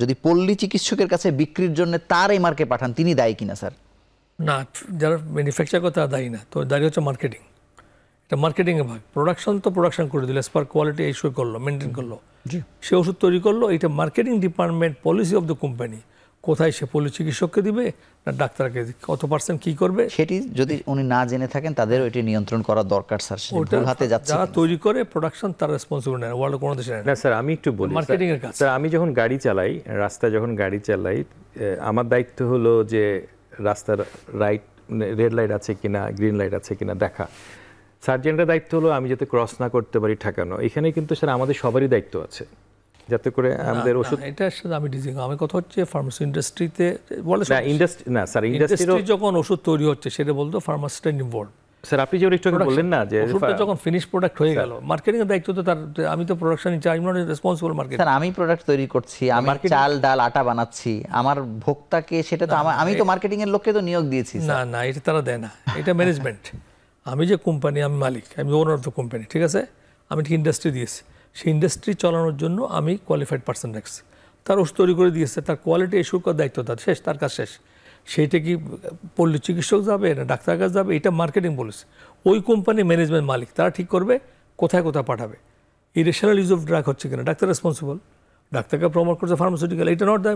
যদি পল্লী চিকিৎসকের কাছে বিক্রির জন্য তার মার্কে পাঠান তিনি দায়ী কিনা স্যার না যারা ম্যানুফ্যাকচার করতে দায়ী না তো দায়ী হচ্ছে মার্কেটিং এটা মার্কেটিংয়ে ভাগ প্রোডাকশন তো প্রোডাকশন করে দিল স্পার কোয়ালিটি ইস্যু করলো মেনটেন করলো সে ওষুধ তৈরি করলো এটা marketing department policy of the company কোথায় সে পলি চিকিৎসককে দিবে না ডাক্তারকে কত পার্সেন্ট কি করবে সেটি যদি উনি না জেনে থাকেন তাদের এটি নিয়ন্ত্রণ করা দরকার স্যার ওটা হাতে যাচ্ছে যারা তৈরি করে প্রোডাকশন তার রেসপন্সিবল নেয় ওয়ার্ল্ড কোনো দেশে না স্যার আমি একটু বলি মার্কেটিং এর কাজ স্যার আমি যখন গাড়ি চালাই রাস্তায় যখন গাড়ি চালাই আমার দায়িত্ব হলো যে রাস্তার রাইট রেড লাইট আছে কিনা গ্রিন লাইট আছে কিনা দেখা সার্জেন্টের দায়িত্ব হলো আমি যাতে ক্রস না করতে পারি ঠেকানো এখানে কিন্তু স্যার আমাদের সবারই দায়িত্ব আছে যাতে করে আমাদের ওষুধ এটা সাথে আমি ডিজিং আমি কথা হচ্ছে ফার্মাসি ইন্ডাস্ট্রিতে বলে না ইন্ডাস্ট্রি না স্যার ইন্ডাস্ট্রি যখন ওষুধ তৈরি হচ্ছে সেটা বলতো ফার্মাসিস্টটা ইনভলভ স্যার আপনি যে একটু বললেন না যে ওষুধটা যখন ফিনিশ প্রোডাক্ট হয়ে গেল মার্কেটিং এর দায়িত্ব তো তার আমি তো প্রোডাকশন চাই আমি নট রেসপন্সিবল মার্কেট স্যার আমি প্রোডাক্ট তৈরি করছি আমি চাল ডাল আটা বানাচ্ছি আমার ভোক্তাকে সেটা তো আমি তো মার্কেটিং এর লোককে তো নিয়োগ দিয়েছি না না এটা তারা দেয় না এটা ম্যানেজমেন্ট আমি যে কোম্পানি আমি মালিক আমি ওনার অফ দ্য কোম্পানি ঠিক আছে আমি ঠিক ইন্ডাস্ট্রি দিয়েছি সেই ইন্ডাস্ট্রি চালানোর জন্য আমি কোয়ালিফাইড পার্সন রাখছি তার ওষুধ তৈরি করে দিয়েছে তার কোয়ালিটি ইস্যুর করার দায়িত্ব তার শেষ তার কাজ শেষ সেইটা কি পল্লী চিকিৎসক যাবে না ডাক্তার কাছে যাবে এটা মার্কেটিং বলেছে ওই কোম্পানি ম্যানেজমেন্ট মালিক তারা ঠিক করবে কোথায় কোথায় পাঠাবে ইরেশনাল ইউজ অফ ড্রাগ হচ্ছে কিনা ডাক্তার রেসপন্সিবল ডাক্তারকে প্রমোট করছে ফার্মাসিউটিক্যাল এটা not the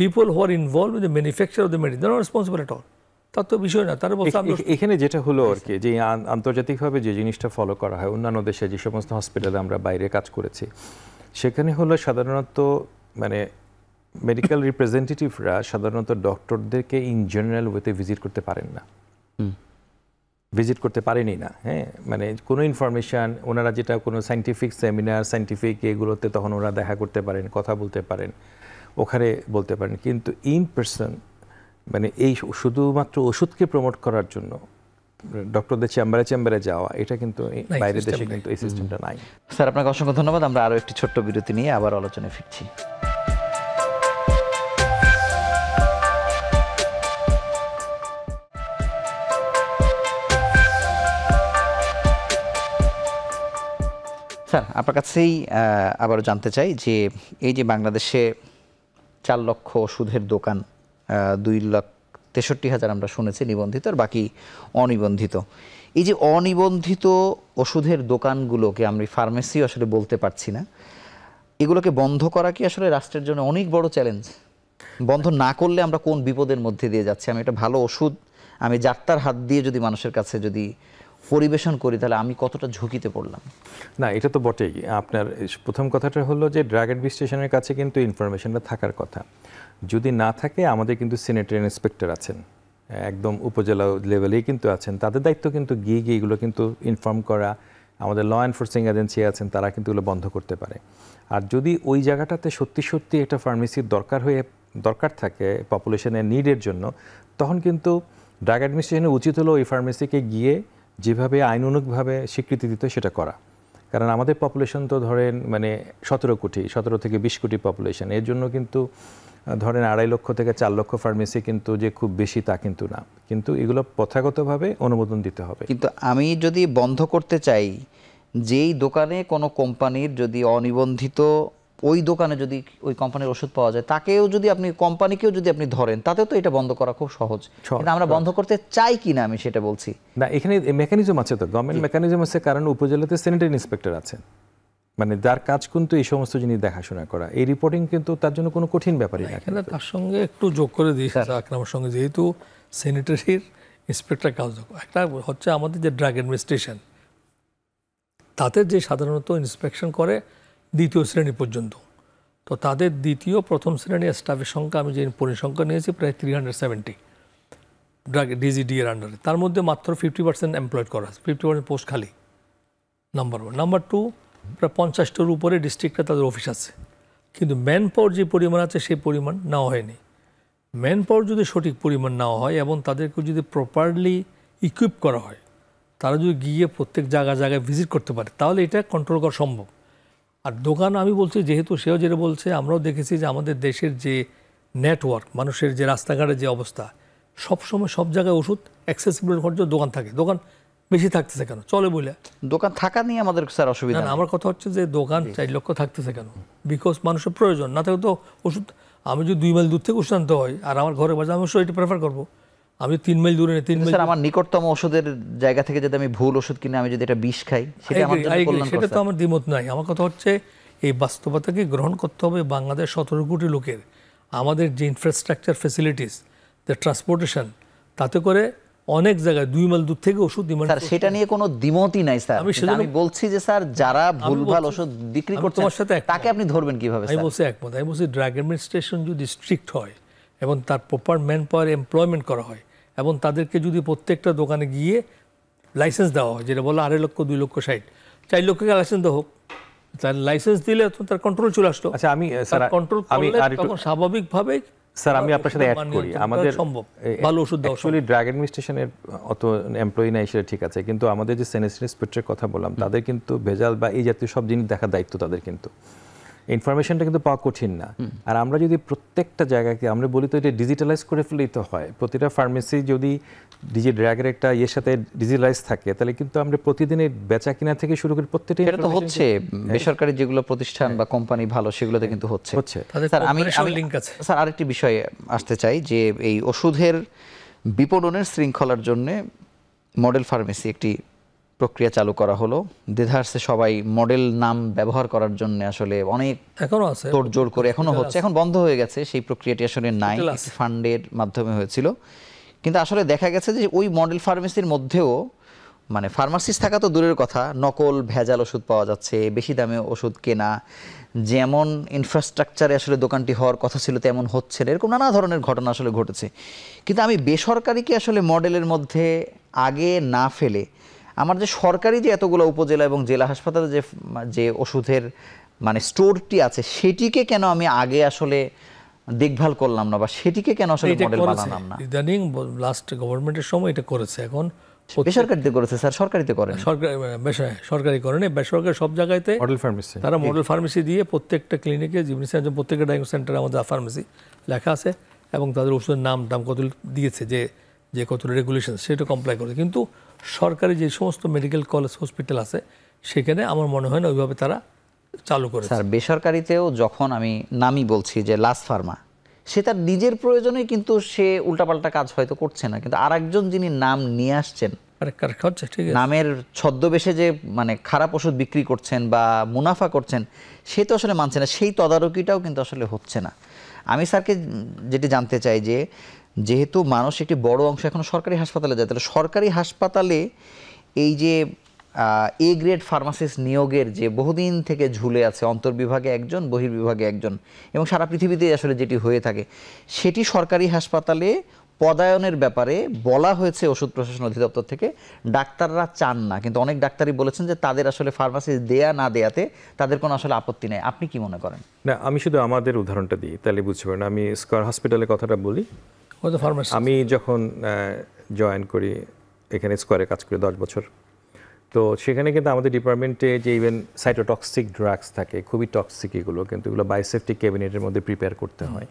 people who are involve in the manufacture of the medicine responsible at all তত বিষয় না তারা বলছে এখানে যেটা হলো আর আচ্ছা। কি যে আন্তর্জাতিকভাবে যে জিনিসটা ফলো করা হয় অন্যান্য দেশে যে সমস্ত হসপিটালে আমরা বাইরে কাজ করেছি সেখানে হলো সাধারণত মানে মেডিকেল রিপ্রেজেন্টেটিভরা সাধারণত ডক্টরদেরকে ইন জেনারেল ওয়েতে ভিজিট করতে পারেন না ভিজিট করতে পারেনি না হ্যাঁ মানে কোনো ইনফরমেশান ওনারা যেটা কোনো সাইন্টিফিক সেমিনার সাইন্টিফিক এগুলোতে তখন ওরা দেখা করতে পারেন কথা বলতে পারেন ওখানে বলতে পারেন কিন্তু ইন পার্সন মানে এই শুধুমাত্র ওষুধকে প্রমোট করার জন্য ডক্টরদের চেম্বারে চেম্বারে যাওয়া এটা কিন্তু বাইরের দেশে কিন্তু এই সিস্টেমটা নাই স্যার আপনাকে অসংখ্য ধন্যবাদ আমরা আরও একটি ছোট্ট বিরতি নিয়ে আবার আলোচনায় ফিরছি স্যার আপনার কাছেই আবারও জানতে চাই যে এই যে বাংলাদেশে চার লক্ষ ওষুধের দোকান দুই লাখ তেষট্টি হাজার আমরা শুনেছি নিবন্ধিত আর বাকি অনিবন্ধিত এই যে অনিবন্ধিত ওষুধের দোকানগুলোকে আমি ফার্মেসি আসলে বলতে পারছি না এগুলোকে বন্ধ করা কি আসলে রাষ্ট্রের জন্য অনেক বড় চ্যালেঞ্জ বন্ধ না করলে আমরা কোন বিপদের মধ্যে দিয়ে যাচ্ছি আমি একটা ভালো ওষুধ আমি যাত্রার হাত দিয়ে যদি মানুষের কাছে যদি পরিবেশন করি তাহলে আমি কতটা ঝুঁকিতে পড়লাম না এটা তো বটেই আপনার প্রথম কথাটা হলো যে ড্রাগ অ্যাডমিনিস্ট্রেশনের কাছে কিন্তু ইনফরমেশনটা থাকার কথা যদি না থাকে আমাদের কিন্তু সিনেটের ইন্সপেক্টর আছেন একদম উপজেলা লেভেলেই কিন্তু আছেন তাদের দায়িত্ব কিন্তু গিয়ে গিয়ে এগুলো কিন্তু ইনফর্ম করা আমাদের ল এনফোর্সিং এজেন্সি আছেন তারা কিন্তু এগুলো বন্ধ করতে পারে আর যদি ওই জায়গাটাতে সত্যি সত্যি একটা ফার্মেসির দরকার হয়ে দরকার থাকে পপুলেশনের নিডের জন্য তখন কিন্তু ড্রাগ অ্যাডমিনিস্ট্রেশনের উচিত হলো ওই ফার্মেসিকে গিয়ে যেভাবে আইন স্বীকৃতি দিতে সেটা করা কারণ আমাদের পপুলেশন তো ধরেন মানে সতেরো কোটি সতেরো থেকে বিশ কোটি পপুলেশন এর জন্য কিন্তু ধরেন আড়াই লক্ষ থেকে চার লক্ষ ফার্মেসি কিন্তু যে খুব বেশি তা কিন্তু না কিন্তু এগুলো প্রথাগতভাবে অনুমোদন দিতে হবে কিন্তু আমি যদি বন্ধ করতে চাই যেই দোকানে কোনো কোম্পানির যদি অনিবন্ধিত ওই দোকানে যদি ওই কোম্পানির ওষুধ পাওয়া যায় তাকেও যদি আপনি কোম্পানিকেও যদি আপনি ধরেন তাতেও তো এটা বন্ধ করা খুব সহজ কিন্তু আমরা বন্ধ করতে চাই কি না আমি সেটা বলছি না এখানে মেকানিজম আছে তো গভর্নমেন্ট মেকানিজম আছে কারণ উপজেলাতে স্যানিটারি ইন্সপেক্টর আছেন মানে যার কাজ কিন্তু এই সমস্ত জিনিস দেখাশোনা করা এই রিপোর্টিং কিন্তু তার জন্য কোনো কঠিন ব্যাপারই না এখানে তার সঙ্গে একটু যোগ করে দিই আকরামের সঙ্গে যেহেতু স্যানিটারির ইন্সপেক্টর কাজ একটা হচ্ছে আমাদের যে ড্রাগ অ্যাডমিনিস্ট্রেশন তাতে যে সাধারণত ইন্সপেকশন করে দ্বিতীয় শ্রেণী পর্যন্ত তো তাদের দ্বিতীয় প্রথম শ্রেণীর স্টাফের সংখ্যা আমি যে পরিসংখ্যা নিয়েছি প্রায় three hundred seventy drug DGD এর আন্ডারে তার মধ্যে মাত্র ফিফটি পার্সেন্ট এমপ্লয়েড করা আছে ফিফটি পার্সেন্ট পোস্ট খালি নাম্বার ওয়ান নাম্বার টু প্রায় পঞ্চাশটার উপরে ডিস্ট্রিক্টে তাদের অফিস আছে কিন্তু ম্যান পাওয়ার যে পরিমাণ আছে সেই পরিমাণ নেওয়া হয়নি ম্যান পাওয়ার যদি সঠিক পরিমাণ নেওয়া হয় এবং তাদেরকে যদি প্রপারলি ইকুইপ করা হয় তারা যদি গিয়ে প্রত্যেক জায়গা জায়গায় ভিজিট করতে পারে তাহলে এটা কন্ট্রোল করা সম্ভব আর দোকান আমি বলছি যেহেতু সেও যেটা বলছে আমরাও দেখেছি যে আমাদের দেশের যে নেটওয়ার্ক মানুষের যে রাস্তাঘাটের যে অবস্থা সবসময় সব জায়গায় ওষুধ অ্যাক্সেসিবল হওয়ার জন্য দোকান থাকে দোকান বেশি থাকতেছে কেন চলে বলে দোকান থাকা নিয়ে আমাদের স্যার অসুবিধা না আমার কথা হচ্ছে যে দোকান চার লক্ষ থাকতেছে কেন বিকজ মানুষের প্রয়োজন না থাকে তো ওষুধ আমি যদি দুই মাইল দূর থেকে ওষুধ আনতে হয় আর আমার ঘরে বাজার আমি অবশ্যই এটা প্রেফার করবো আমি তিন মাইল দূরে তিন আচ্ছা, মাইল আমার নিকটতম ওষুধের জায়গা থেকে যদি আমি ভুল ওষুধ কিনে আমি যদি এটা বিষ খাই সেটা তো আমার দ্বিমত নাই আমার কথা হচ্ছে এই বাস্তবতাকে গ্রহণ করতে হবে বাংলাদেশ সতেরো কোটি লোকের আমাদের যে ইনফ্রাস্ট্রাকচার ফেসিলিটিস দ্য ট্রান্সপোর্টেশন তাতে করে অনেক জায়গায় দুই মাইল দূর থেকে ওষুধ দিমান স্যার সেটা নিয়ে কোনো দ্বিমতই নাই স্যার আমি আমি বলছি যে স্যার যারা ভুল ভাল ওষুধ বিক্রি করছে তোমার সাথে তাকে আপনি ধরবেন কিভাবে আমি বলছি একমত আমি বলছি ড্রাগ অ্যাডমিনিস্ট্রেশন যদি স্ট্রিক্ট হয় এবং তার প্রপার ম্যান পাওয়ার এমপ্লয়মেন্ট করা হয় এবং তাদেরকে যদি প্রত্যেকটা দোকানে গিয়ে লাইসেন্স দেওয়া হয় যেটা বলো আড়াই লক্ষ দুই লক্ষ ষাট চার লক্ষকে লাইসেন্স দেওয়া হোক তার লাইসেন্স দিলে তখন তার কন্ট্রোল চলে আসলো আচ্ছা আমি কন্ট্রোল আমি তখন স্বাভাবিকভাবে স্যার আমি আপনার সাথে অ্যাড করি আমাদের ভালো ওষুধ দাও অ্যাকচুয়ালি ড্রাগ অ্যাডমিনিস্ট্রেশনের অত এমপ্লয়ি নাই সেটা ঠিক আছে কিন্তু আমাদের যে সেনেসিটি ইন্সপেক্টরের কথা বললাম তাদের কিন্তু ভেজাল বা এই জাতীয় সব জিনিস দেখার দায়িত্ব তাদের কিন্তু ইনফরমেশনটা কিন্তু পাওয়া কঠিন না আর আমরা যদি প্রত্যেকটা জায়গাকে আমরা বলি তো এটা ডিজিটালাইজ করে ফেলেই তো হয় প্রতিটা ফার্মেসি যদি ডিজি ড্র্যাগের একটা ইয়ের সাথে ডিজিটালাইজ থাকে তাহলে কিন্তু আমরা প্রতিদিনের বেচা কিনা থেকে শুরু করে প্রত্যেকটা এটা তো হচ্ছে বেসরকারি যেগুলো প্রতিষ্ঠান বা কোম্পানি হ্যাঁ। ভালো সেগুলোতে হ্যাঁ। কিন্তু হচ্ছে হচ্ছে স্যার আমি স্যার আরেকটি বিষয়ে আসতে চাই যে এই ওষুধের বিপণনের শৃঙ্খলার জন্য মডেল ফার্মেসি একটি প্রক্রিয়া চালু করা হলো দেধার্সে সবাই মডেল নাম ব্যবহার করার জন্য আসলে অনেক এখনো আছে তোড়জোড় করে এখনো হচ্ছে এখন বন্ধ হয়ে গেছে সেই প্রক্রিয়াটি আসলে নাই ফান্ডের মাধ্যমে হয়েছিল কিন্তু আসলে দেখা গেছে যে ওই মডেল ফার্মেসির মধ্যেও মানে ফার্মাসিস্ট থাকা তো দূরের কথা নকল ভেজাল ওষুধ পাওয়া যাচ্ছে বেশি দামে ওষুধ কেনা যেমন ইনফ্রাস্ট্রাকচারে আসলে দোকানটি হওয়ার কথা ছিল তেমন হচ্ছে না এরকম নানা ধরনের ঘটনা আসলে ঘটেছে কিন্তু আমি বেসরকারিকে আসলে মডেলের মধ্যে আগে না ফেলে আমার যে সরকারি যে এতগুলো উপজেলা এবং জেলা হাসপাতালে যে যে ওষুধের মানে স্টোরটি আছে সেটিকে কেন আমি আগে আসলে দেখভাল করলাম না বা সেটিকে কেন আসলে মডেল বানালাম না ইদানিং লাস্ট গভর্নমেন্টের সময় এটা করেছে এখন বেসরকারিতে করেছে স্যার সরকারিতে করে সরকারি সরকারি করে না বেসরকারি সব জায়গাতে মডেল ফার্মেসি তারা মডেল ফার্মেসি দিয়ে প্রত্যেকটা ক্লিনিকে জিমনিসেন্টার প্রত্যেকটা ডায়াগনোস সেন্টারে আমাদের ফার্মেসি লেখা আছে এবং তাদের ওষুধের নাম দাম কত দিয়েছে যে যে কত রেগুলেশন সেটা কমপ্লাই করে কিন্তু সরকারি যে সমস্ত মেডিকেল কলেজ হসপিটাল আছে সেখানে আমার মনে হয় না ওইভাবে তারা চালু করে স্যার বেসরকারিতেও যখন আমি নামই বলছি যে লাস ফার্মা সে তার নিজের প্রয়োজনে কিন্তু সে উল্টাপাল্টা কাজ হয়তো করছে না কিন্তু আরেকজন যিনি নাম নিয়ে আসছেন নামের ছদ্মবেশে যে মানে খারাপ ওষুধ বিক্রি করছেন বা মুনাফা করছেন সে তো আসলে মানছে না সেই তদারকিটাও কিন্তু আসলে হচ্ছে না আমি স্যারকে যেটি জানতে চাই যে যেহেতু মানুষ একটি বড় অংশ এখন সরকারি হাসপাতালে যায় তাহলে সরকারি হাসপাতালে এই যে এ গ্রেড ফার্মাসিস্ট নিয়োগের যে বহুদিন থেকে ঝুলে আছে অন্তর্বিভাগে একজন বহির্বিভাগে একজন এবং সারা পৃথিবীতেই আসলে যেটি হয়ে থাকে সেটি সরকারি হাসপাতালে পদায়নের ব্যাপারে বলা হয়েছে ওষুধ প্রশাসন অধিদপ্তর থেকে ডাক্তাররা চান না কিন্তু অনেক ডাক্তারই বলেছেন যে তাদের আসলে ফার্মাসি দেয়া না দেয়াতে তাদের কোনো আসলে আপত্তি নেই আপনি কি মনে করেন না আমি শুধু আমাদের উদাহরণটা দিই তাহলে বুঝতে পারেন আমি স্কয়ার হসপিটালের কথাটা বলি আমি যখন জয়েন করি এখানে স্কোয়ারে কাজ করি দশ বছর তো সেখানে কিন্তু আমাদের ডিপার্টমেন্টে যে ইভেন সাইটোটক্সিক ড্রাগস থাকে খুবই টক্সিক এগুলো কিন্তু এগুলো বায়োসেফটি ক্যাবিনেটের মধ্যে প্রিপেয়ার করতে হয়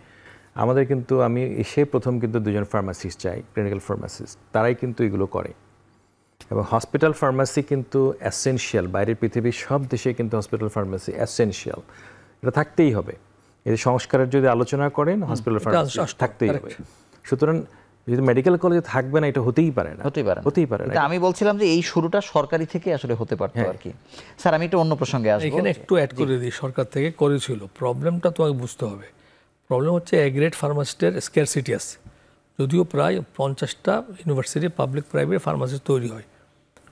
আমাদের কিন্তু আমি এসে প্রথম কিন্তু দুজন ফার্মাসিস্ট চাই ক্লিনিক্যাল ফার্মাসিস্ট তারাই কিন্তু এগুলো করে এবং হসপিটাল ফার্মাসি কিন্তু অ্যাসেনশিয়াল বাইরের পৃথিবীর সব দেশে কিন্তু হসপিটাল ফার্মাসি অ্যাসেনশিয়াল এটা থাকতেই হবে এদের সংস্কারের যদি আলোচনা করেন হসপিটাল ফার্মাসি থাকতেই হবে সুতরাং যদি মেডিকেল কলেজে থাকবে না এটা হতেই পারে না হতেই পারে হতেই পারে না আমি বলছিলাম যে এই শুরুটা সরকারি থেকে আসলে হতে পারতো হ্যাঁ। আর কি স্যার আমি একটু অন্য প্রসঙ্গে আসবো এখানে একটু অ্যাড করে দিই সরকার থেকে করেছিল প্রবলেমটা তোমাকে বুঝতে হবে প্রবলেম হচ্ছে অ্যাগ্রেড ফার্মাসিস্টের স্কেয়ারসিটি আছে যদিও প্রায় পঞ্চাশটা ইউনিভার্সিটি পাবলিক প্রাইভেট ফার্মাসিস্ট তৈরি হয়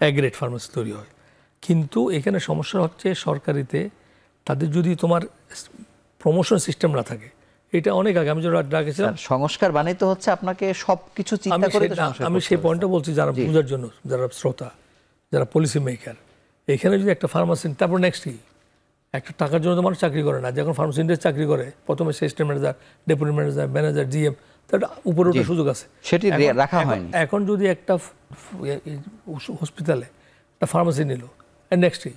অ্যাগ্রেড ফার্মাসি তৈরি হয় কিন্তু এখানে সমস্যা হচ্ছে সরকারিতে তাদের যদি তোমার প্রমোশন সিস্টেম না থাকে এটা অনেক আগে আমি যখন ডাকেছিলাম সংস্কার বানাই তো হচ্ছে আপনাকে সব কিছু চিন্তা করে আমি সেই পয়েন্টটা বলছি যারা বুঝার জন্য যারা শ্রোতা যারা পলিসি মেকার এখানে যদি একটা ফার্মাসি তারপর নেক্সট কি একটা টাকার জন্য তো মানুষ চাকরি করে না যখন ফার্মাসি ইন্ডাস্ট্রি চাকরি করে প্রথমে system manager deputy manager manager GM তার উপরে ওঠার সুযোগ আছে সেটি রাখা হয় এখন যদি একটা হসপিটালে ইয়ে, একটা ফার্মাসি নিল নেক্সট কি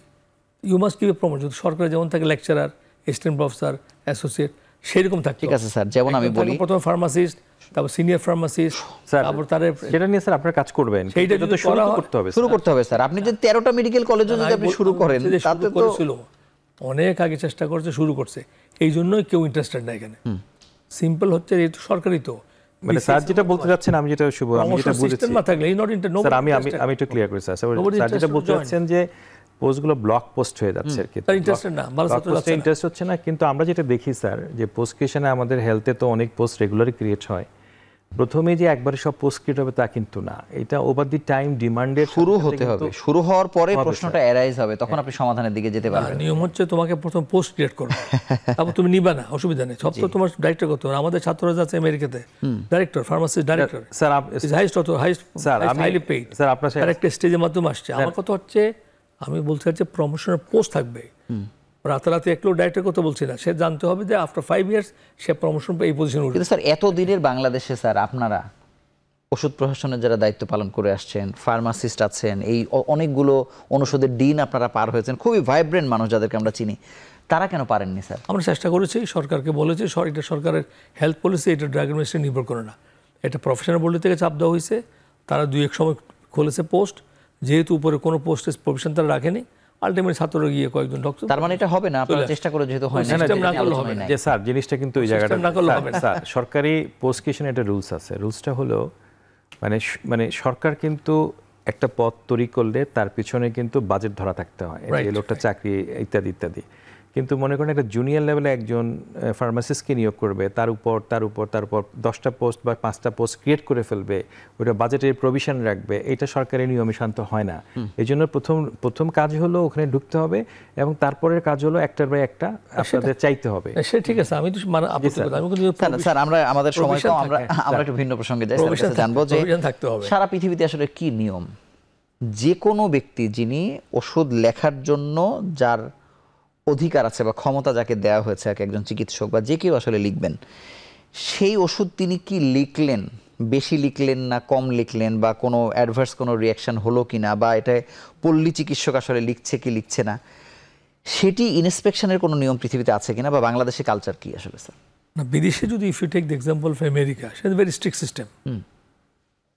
you must give a promote যদি সরকারের যেমন থাকে লেকচারার অ্যাসিস্ট্যান্ট প্রফেসর অ্যাসোসিয়েট সেরকম থাকে ঠিক আছে স্যার যেমন আমি বলি প্রথম ফার্মাসিস্ট তারপর সিনিয়র ফার্মাসিস্ট তারপর তার সেটা নিয়ে স্যার আপনার কাজ করবেন সেটা যদি শুরু করতে হবে শুরু করতে হবে স্যার আপনি যদি 13টা মেডিকেল কলেজে যদি আপনি শুরু করেন তাতে তো অনেক আগে চেষ্টা করছে শুরু করছে এই জন্যই কেউ ইন্টারেস্টেড না এখানে সিম্পল হচ্ছে এই তো সরকারি তো মানে স্যার যেটা বলতে যাচ্ছেন আমি যেটা শুভ আমি যেটা বুঝেছি স্যার আমি আমি আমি একটু ক্লিয়ার করি স্যার স্যার যেটা বলতে যাচ্ছেন যে পোস্টগুলো ব্লক পোস্ট হয়ে যাচ্ছে আর কি ইন্টারেস্ট হচ্ছে না কিন্তু আমরা যেটা দেখি স্যার যে পোস্ট ক্রিয়েশনে আমাদের হেলথে তো অনেক পোস্ট রেগুলার ক্রিয়েট হয় প্রথমে যে একবারে সব পোস্ট ক্রিয়েট হবে তা কিন্তু না এটা ওভার দি টাইম ডিমান্ডেড শুরু হতে হবে শুরু হওয়ার পরে প্রশ্নটা অ্যারাইজ হবে তখন হ্যাঁ। আপনি সমাধানের দিকে যেতে পারবেন নিয়ম হচ্ছে তোমাকে প্রথম পোস্ট ক্রিয়েট করো তারপর তুমি নিবা না অসুবিধা নেই সব তো তোমার ডাইরেক্টর করতে হবে আমাদের ছাত্ররা যাচ্ছে আমেরিকাতে director pharmacist director sir highest অত হাইস্ট স্যার আমি হাইলি পেইড স্যার আপনার একটা স্টেজের মাধ্যমে আসছে আমার কথা হচ্ছে আমি বলছি যে প্রমোশনের পোস্ট থাকবে রাতারাতি একটু ডায়েটের কথা বলছি না সে জানতে হবে যে আফটার ফাইভ ইয়ার্স সে প্রমোশন এই পজিশন উঠবে স্যার এতদিনের বাংলাদেশে স্যার আপনারা ওষুধ প্রশাসনের যারা দায়িত্ব পালন করে আসছেন ফার্মাসিস্ট আছেন এই অনেকগুলো অনুষদের ডিন আপনারা পার হয়েছেন খুবই ভাইব্রেন্ট মানুষ যাদেরকে আমরা চিনি তারা কেন পারেননি স্যার আমরা চেষ্টা করেছি সরকারকে বলেছি এটা সরকারের হেলথ পলিসি এটা ড্রাগ মিনিস্ট্রি নির্ভর করে না এটা প্রফেশনাল বডি থেকে চাপ দেওয়া হয়েছে তারা দুই এক সময় খুলেছে পোস্ট যেহেতু উপরে কোনো পোস্টে প্রফেশন তারা রাখেনি আলটিমেট ছাত্ররা গিয়ে কয়েকজন ডক্টর তার মানে এটা হবে না আপনারা চেষ্টা করে যেহেতু হয় না যে স্যার জিনিসটা কিন্তু ওই জায়গাটা না করলে হবে সরকারি পোস্ট একটা রুলস আছে রুলসটা হলো মানে মানে সরকার কিন্তু একটা পথ তৈরি করলে তার পিছনে কিন্তু বাজেট ধরা থাকতে হয় এই লোকটা চাকরি ইত্যাদি ইত্যাদি কিন্তু মনে করেন একটা জুনিয়র লেভেলে একজন ফার্মাসিস্টকে নিয়োগ করবে তার উপর তার উপর তারপর দশটা পোস্ট বা পাঁচটা পোস্ট ক্রিয়েট করে ফেলবে ওটা বাজেটের প্রভিশন রাখবে এটা সরকারের নিয়মে শান্ত হয় না এই জন্য প্রথম প্রথম কাজ হলো ওখানে ঢুকতে হবে এবং তারপরের কাজ হলো একটার বাই একটা আপনাদের চাইতে হবে সে ঠিক আছে আমি মানে স্যার আমরা আমাদের সময় আমরা আমরা হ্যাঁ, একটু ভিন্ন প্রসঙ্গে জানবো যে সারা পৃথিবীতে আসলে কি নিয়ম যে কোনো ব্যক্তি যিনি ওষুধ লেখার জন্য যার অধিকার আছে বা ক্ষমতা যাকে দেওয়া হয়েছে এক একজন চিকিৎসক বা যে কেউ আসলে লিখবেন সেই ওষুধ তিনি কি লিখলেন বেশি লিখলেন না কম লিখলেন বা কোনো অ্যাডভার্স কোনো রিয়াকশান হলো কি না বা এটা পল্লী চিকিৎসক আসলে লিখছে কি লিখছে না সেটি ইন্সপেকশনের কোনো নিয়ম পৃথিবীতে আছে কিনা বা বাংলাদেশে কালচার কি আসলে স্যার না বিদেশে যদি if you take the example for America সেটা ভেরি স্ট্রিক্ট সিস্টেম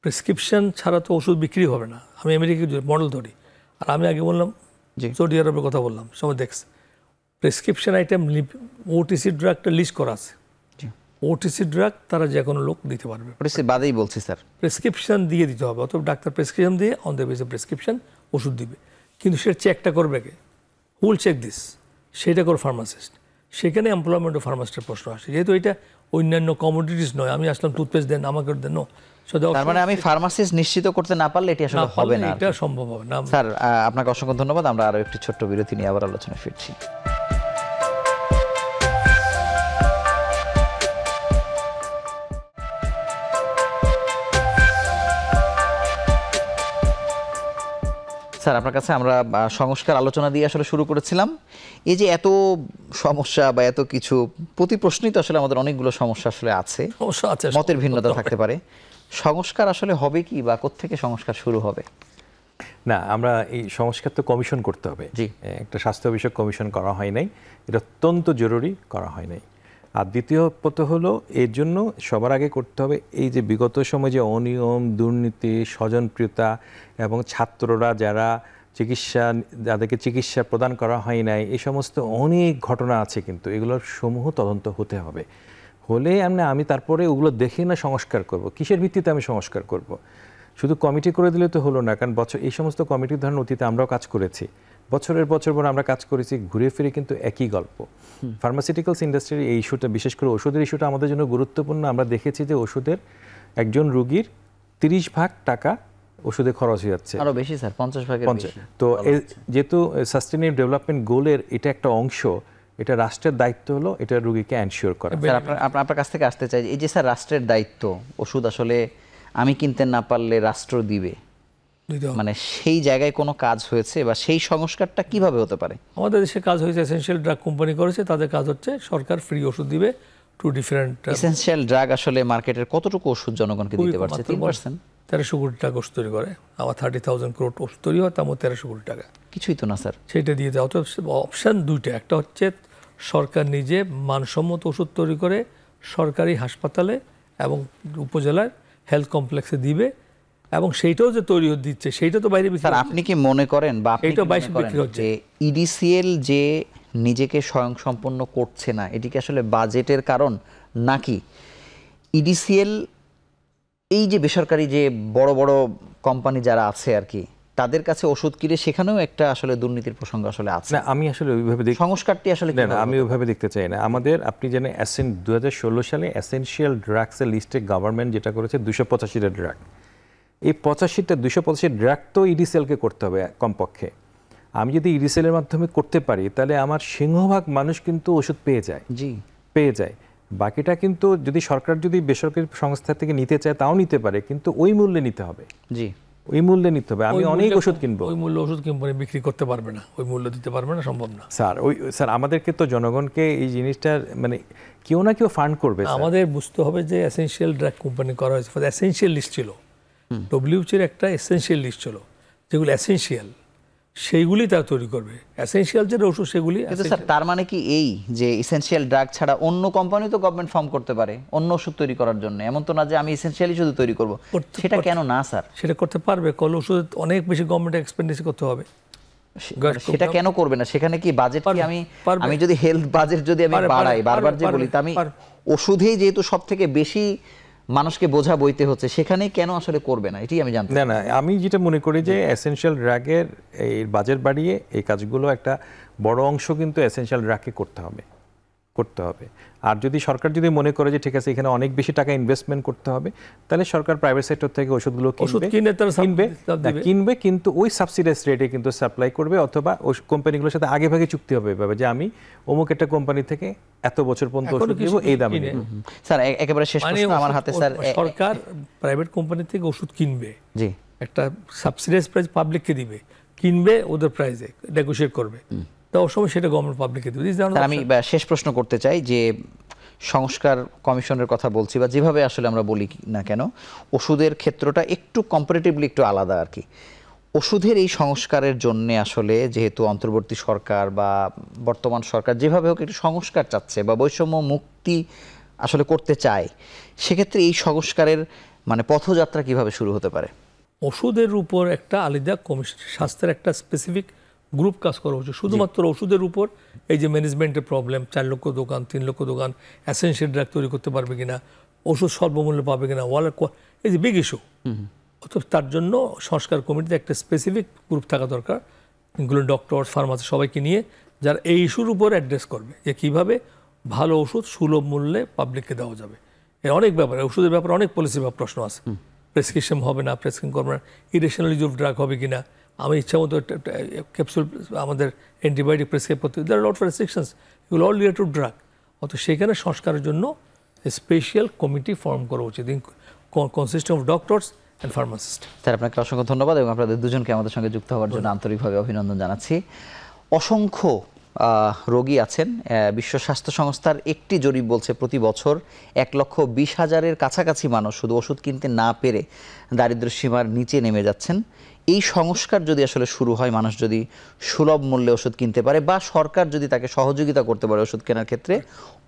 প্রেসক্রিপশন ছাড়া তো ওষুধ বিক্রি হবে না আমি আমেরিকাকে মডেল ধরি আর আমি আগে বললাম সৌদি আরবের কথা বললাম সবাই দেখছে প্রেসক্রিপশন আইটেম ওটিসি ড্রাগটা লিস্ট করা আছে ওটিসি ড্রাগ তারা যে কোনো লোক দিতে পারবে বাদেই বলছি স্যার প্রেসক্রিপশন দিয়ে দিতে হবে অথবা ডাক্তার প্রেসক্রিপশন দিয়ে অন দ্য বেসে প্রেসক্রিপশন ওষুধ দিবে কিন্তু সে চেকটা করবে কে হুল চেক দিস সেটা করে ফার্মাসিস্ট সেখানে এমপ্লয়মেন্ট অফ ফার্মাসিস্টের প্রশ্ন আসে যেহেতু এটা অন্যান্য কমোডিটিস নয় আমি আসলাম টুথপেস্ট দেন আমাকে দেন তার মানে আমি ফার্মাসিস্ট নিশ্চিত করতে না পারলে এটি আসলে হবে না এটা সম্ভব হবে না স্যার আপনাকে অসংখ্য ধন্যবাদ আমরা আরো একটি ছোট্ট বিরতি নিয়ে আবার আলোচনা ফিরছি স্যার আপনার কাছে আমরা সংস্কার আলোচনা দিয়ে আসলে শুরু করেছিলাম এই যে এত সমস্যা বা এত কিছু প্রতি প্রশ্নেই তো আসলে আমাদের অনেকগুলো সমস্যা আসলে আছে মতের ভিন্নতা থাকতে পারে সংস্কার আসলে হবে কি বা কোত্থেকে সংস্কার শুরু হবে না আমরা এই সংস্কার তো কমিশন করতে হবে জি একটা স্বাস্থ্য বিষয়ক কমিশন করা হয় নাই এটা অত্যন্ত জরুরি করা হয় নাই আর পথে হলো এর জন্য সবার আগে করতে হবে এই যে বিগত সময় যে অনিয়ম দুর্নীতি স্বজনপ্রিয়তা এবং ছাত্ররা যারা চিকিৎসা যাদেরকে চিকিৎসা প্রদান করা হয় নাই এই সমস্ত অনেক ঘটনা আছে কিন্তু এগুলোর সমূহ তদন্ত হতে হবে হলে আমি আমি তারপরে ওগুলো দেখে না সংস্কার করব কিসের ভিত্তিতে আমি সংস্কার করব শুধু কমিটি করে দিলে তো হলো না কারণ বছর এই সমস্ত কমিটির ধরনের অতীতে আমরাও কাজ করেছি বছরের বছর পর আমরা কাজ করেছি ঘুরে ফিরে কিন্তু একই গল্প ফার্মাসিউটিক্যালস ইন্ডাস্ট্রির এই ইস্যুটা বিশেষ করে ওষুধের ইস্যুটা আমাদের জন্য গুরুত্বপূর্ণ আমরা দেখেছি যে ওষুধের একজন রুগীর তিরিশ ভাগ টাকা ওষুধে খরচ হয়ে যাচ্ছে আরো বেশি স্যার পঞ্চাশ ভাগ পঞ্চাশ তো যেহেতু সাস্টেনেবল ডেভেলপমেন্ট গোলের এটা একটা অংশ এটা রাষ্ট্রের দায়িত্ব হলো এটা রুগীকে অ্যানশিওর করা স্যার আপনার আপনার কাছ থেকে আসতে চাই এই যে স্যার রাষ্ট্রের দায়িত্ব ওষুধ আসলে আমি কিনতে না পারলে রাষ্ট্র দিবে মানে সেই জায়গায় কোনো কাজ হয়েছে বা সেই সংস্কারটা কিভাবে হতে পারে আমাদের দেশে কাজ হয়েছে এসেনশিয়াল ড্রাগ কোম্পানি করেছে তাদের কাজ হচ্ছে সরকার ফ্রি ওষুধ দিবে টু ডিফারেন্ট এসেনশিয়াল ড্রাগ আসলে মার্কেটের কতটুকু ওষুধ জনগণকে দিতে পারছে তিন পার্সেন্ট তেরোশো কোটি টাকা ওষুধ তৈরি করে আবার থার্টি থাউজেন্ড ক্রোট ওষুধ তৈরি হয় তার মধ্যে তেরোশো কোটি টাকা কিছুই তো না স্যার সেটা দিয়ে দেওয়া অপশান দুইটা একটা হচ্ছে সরকার নিজে মানসম্মত ওষুধ তৈরি করে সরকারি হাসপাতালে এবং উপজেলার হেলথ কমপ্লেক্সে দিবে এবং সেইটাও যে তৈরি দিচ্ছে সেইটা তো বাইরে বিক্রি আপনি কি মনে করেন বা এটা বাইরে বিক্রি হচ্ছে ইডিসিএল যে নিজেকে স্বয়ংসম্পন্ন করছে না এটিকে আসলে বাজেটের কারণ নাকি ইডিসিএল এই যে বেসরকারি যে বড় বড় কোম্পানি যারা আছে আর কি তাদের কাছে ওষুধ কিনে সেখানেও একটা আসলে দুর্নীতির প্রসঙ্গ আসলে আছে না আমি আসলে ওইভাবে দেখি সংস্কারটি আসলে না আমি ওইভাবে দেখতে চাই না আমাদের আপনি জানেন অ্যাসেন্ট দু সালে অ্যাসেনশিয়াল ড্রাগসের লিস্টে গভর্নমেন্ট যেটা করেছে দুশো পঁচাশিটা ড্রাগ এই পঁচাশিটা দুশো পঁচাশি ড্রাগ তো ইডিসেলকে করতে হবে কমপক্ষে আমি যদি ইডিসেলের মাধ্যমে করতে পারি তাহলে আমার সিংহভাগ মানুষ কিন্তু ওষুধ পেয়ে যায় জি পেয়ে যায় বাকিটা কিন্তু যদি সরকার যদি বেসরকারি সংস্থা থেকে নিতে চায় তাও নিতে পারে কিন্তু ওই মূল্যে নিতে হবে জি ওই মূল্যে নিতে হবে আমি অনেক ওষুধ কিনবো ওই মূল্য ওষুধ কিনবো মানে বিক্রি করতে পারবে না ওই মূল্য দিতে পারবে না সম্ভব না স্যার ওই স্যার আমাদেরকে তো জনগণকে এই জিনিসটার মানে কেউ না কেউ ফান্ড করবে আমাদের বুঝতে হবে যে এসেন্সিয়াল ড্রাগ কোম্পানি করা হয়েছে এসেন্সিয়াল লিস্ট ছিল ডব্লিউচির একটা এসেন্সিয়াল লিস্ট ছিল যেগুলো এসেন্সিয়াল সেইগুলি তারা তৈরি করবে এসেন্সিয়াল যে ওষুধ সেগুলি স্যার তার মানে কি এই যে এসেন্সিয়াল ড্রাগ ছাড়া অন্য কোম্পানি তো গভর্নমেন্ট ফর্ম করতে পারে অন্য ওষুধ তৈরি করার জন্য এমন তো না যে আমি এসেন্সিয়ালি শুধু তৈরি করব সেটা কেন না স্যার সেটা করতে পারবে কল ওষুধ অনেক বেশি গভর্নমেন্ট এক্সপেন্ডিচার করতে হবে সেটা কেন করবে না সেখানে কি বাজেট কি আমি আমি যদি হেলথ বাজেট যদি আমি বাড়াই বারবার যে বলি আমি ওষুধেই যেহেতু সব থেকে বেশি মানুষকে বোঝা বইতে হচ্ছে সেখানে কেন আসলে করবে না এটি আমি জানতে না না আমি যেটা মনে করি যে এসেনশিয়াল ড্রাগের এই বাজেট বাড়িয়ে এই কাজগুলো একটা বড় অংশ কিন্তু এসেনশিয়াল ড্রাগকে করতে হবে করতে হবে আর যদি সরকার যদি মনে করে যে ঠিক আছে এখানে অনেক বেশি টাকা ইনভেস্টমেন্ট করতে হবে তাহলে সরকার প্রাইভেট সেক্টর থেকে ওষুধগুলো কিনবে কিনবে কিনবে কিন্তু ওই সাবসিডাইজ রেটে কিন্তু সাপ্লাই করবে অথবা কোম্পানিগুলোর সাথে আগে ভাগে চুক্তি হবে এভাবে যে আমি অমুক একটা কোম্পানি থেকে এত বছর পর্যন্ত ওষুধ দেবো এই দামে স্যার একেবারে শেষ মানে প্রশ্ন আমার হাতে স্যার সরকার প্রাইভেট কোম্পানি থেকে ওষুধ কিনবে জি একটা সাবসিডাইজ প্রাইস পাবলিককে দিবে কিনবে ওদের প্রাইসে নেগোশিয়েট করবে দেওয়ার সময় সেটা গভর্নমেন্ট পাবলিককে দেবে আমি শেষ প্রশ্ন করতে চাই যে সংস্কার কমিশনের কথা বলছি বা যেভাবে আসলে আমরা বলি না কেন ওষুধের ক্ষেত্রটা একটু কম্পারেটিভলি একটু আলাদা আর কি ওষুধের এই সংস্কারের জন্য আসলে যেহেতু অন্তর্বর্তী সরকার বা বর্তমান সরকার যেভাবে হোক একটু সংস্কার চাচ্ছে বা বৈষম্য মুক্তি আসলে করতে চায় সেক্ষেত্রে এই সংস্কারের মানে পথযাত্রা কিভাবে শুরু হতে পারে ওষুধের উপর একটা আলাদা কমিশন স্বাস্থ্যের একটা স্পেসিফিক গ্রুপ কাজ করা হচ্ছে শুধুমাত্র ওষুধের উপর এই যে ম্যানেজমেন্টের প্রবলেম চার লক্ষ দোকান তিন লক্ষ দোকান অ্যাসেন্সিয়াল ড্রাগ তৈরি করতে পারবে কিনা ওষুধ স্বল্পমূল্যে পাবে কিনা ওয়ালার এই যে বিগ ইস্যু অথবা তার জন্য সংস্কার কমিটিতে একটা স্পেসিফিক গ্রুপ থাকা দরকার ইনক্লুডিং ডক্টর ফার্মাসি সবাইকে নিয়ে যারা এই ইস্যুর উপর অ্যাড্রেস করবে যে কীভাবে ভালো ওষুধ সুলভ মূল্যে পাবলিককে দেওয়া যাবে এর অনেক ব্যাপারে ওষুধের ব্যাপারে অনেক পলিসি বা প্রশ্ন আছে প্রেসক্রিপশন হবে না প্রেসক্রিপশন করবে না ইরেশনালিজ অফ ড্রাগ হবে কি না আমি ইচ্ছা মতো ক্যাপসুল আমাদের অ্যান্টিবায়োটিক প্রেসক্রাইব করতে there lot of restrictions you'll all related drug অত সেখানে সংস্কারের জন্য স্পেশাল কমিটি ফর্ম করা উচিত consistent of doctors and pharmacist sir আপনাকে অসংখ্য ধন্যবাদ এবং আপনাদের দুজনকে আমাদের সঙ্গে যুক্ত হওয়ার জন্য আন্তরিকভাবে অভিনন্দন জানাচ্ছি অসংখ্য রোগী আছেন বিশ্ব স্বাস্থ্য সংস্থার একটি জরিপ বলছে প্রতি বছর এক লক্ষ বিশ হাজারের কাছাকাছি মানুষ শুধু ওষুধ কিনতে না পেরে দারিদ্র সীমার নিচে নেমে যাচ্ছেন এই সংস্কার যদি আসলে শুরু হয় মানুষ যদি সুলভ মূল্যে ওষুধ কিনতে পারে বা সরকার যদি তাকে সহযোগিতা করতে পারে ওষুধ কেনার ক্ষেত্রে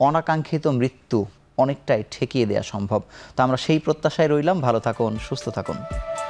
অনাকাঙ্ক্ষিত মৃত্যু অনেকটাই ঠেকিয়ে দেওয়া সম্ভব তো আমরা সেই প্রত্যাশায় রইলাম ভালো থাকুন সুস্থ থাকুন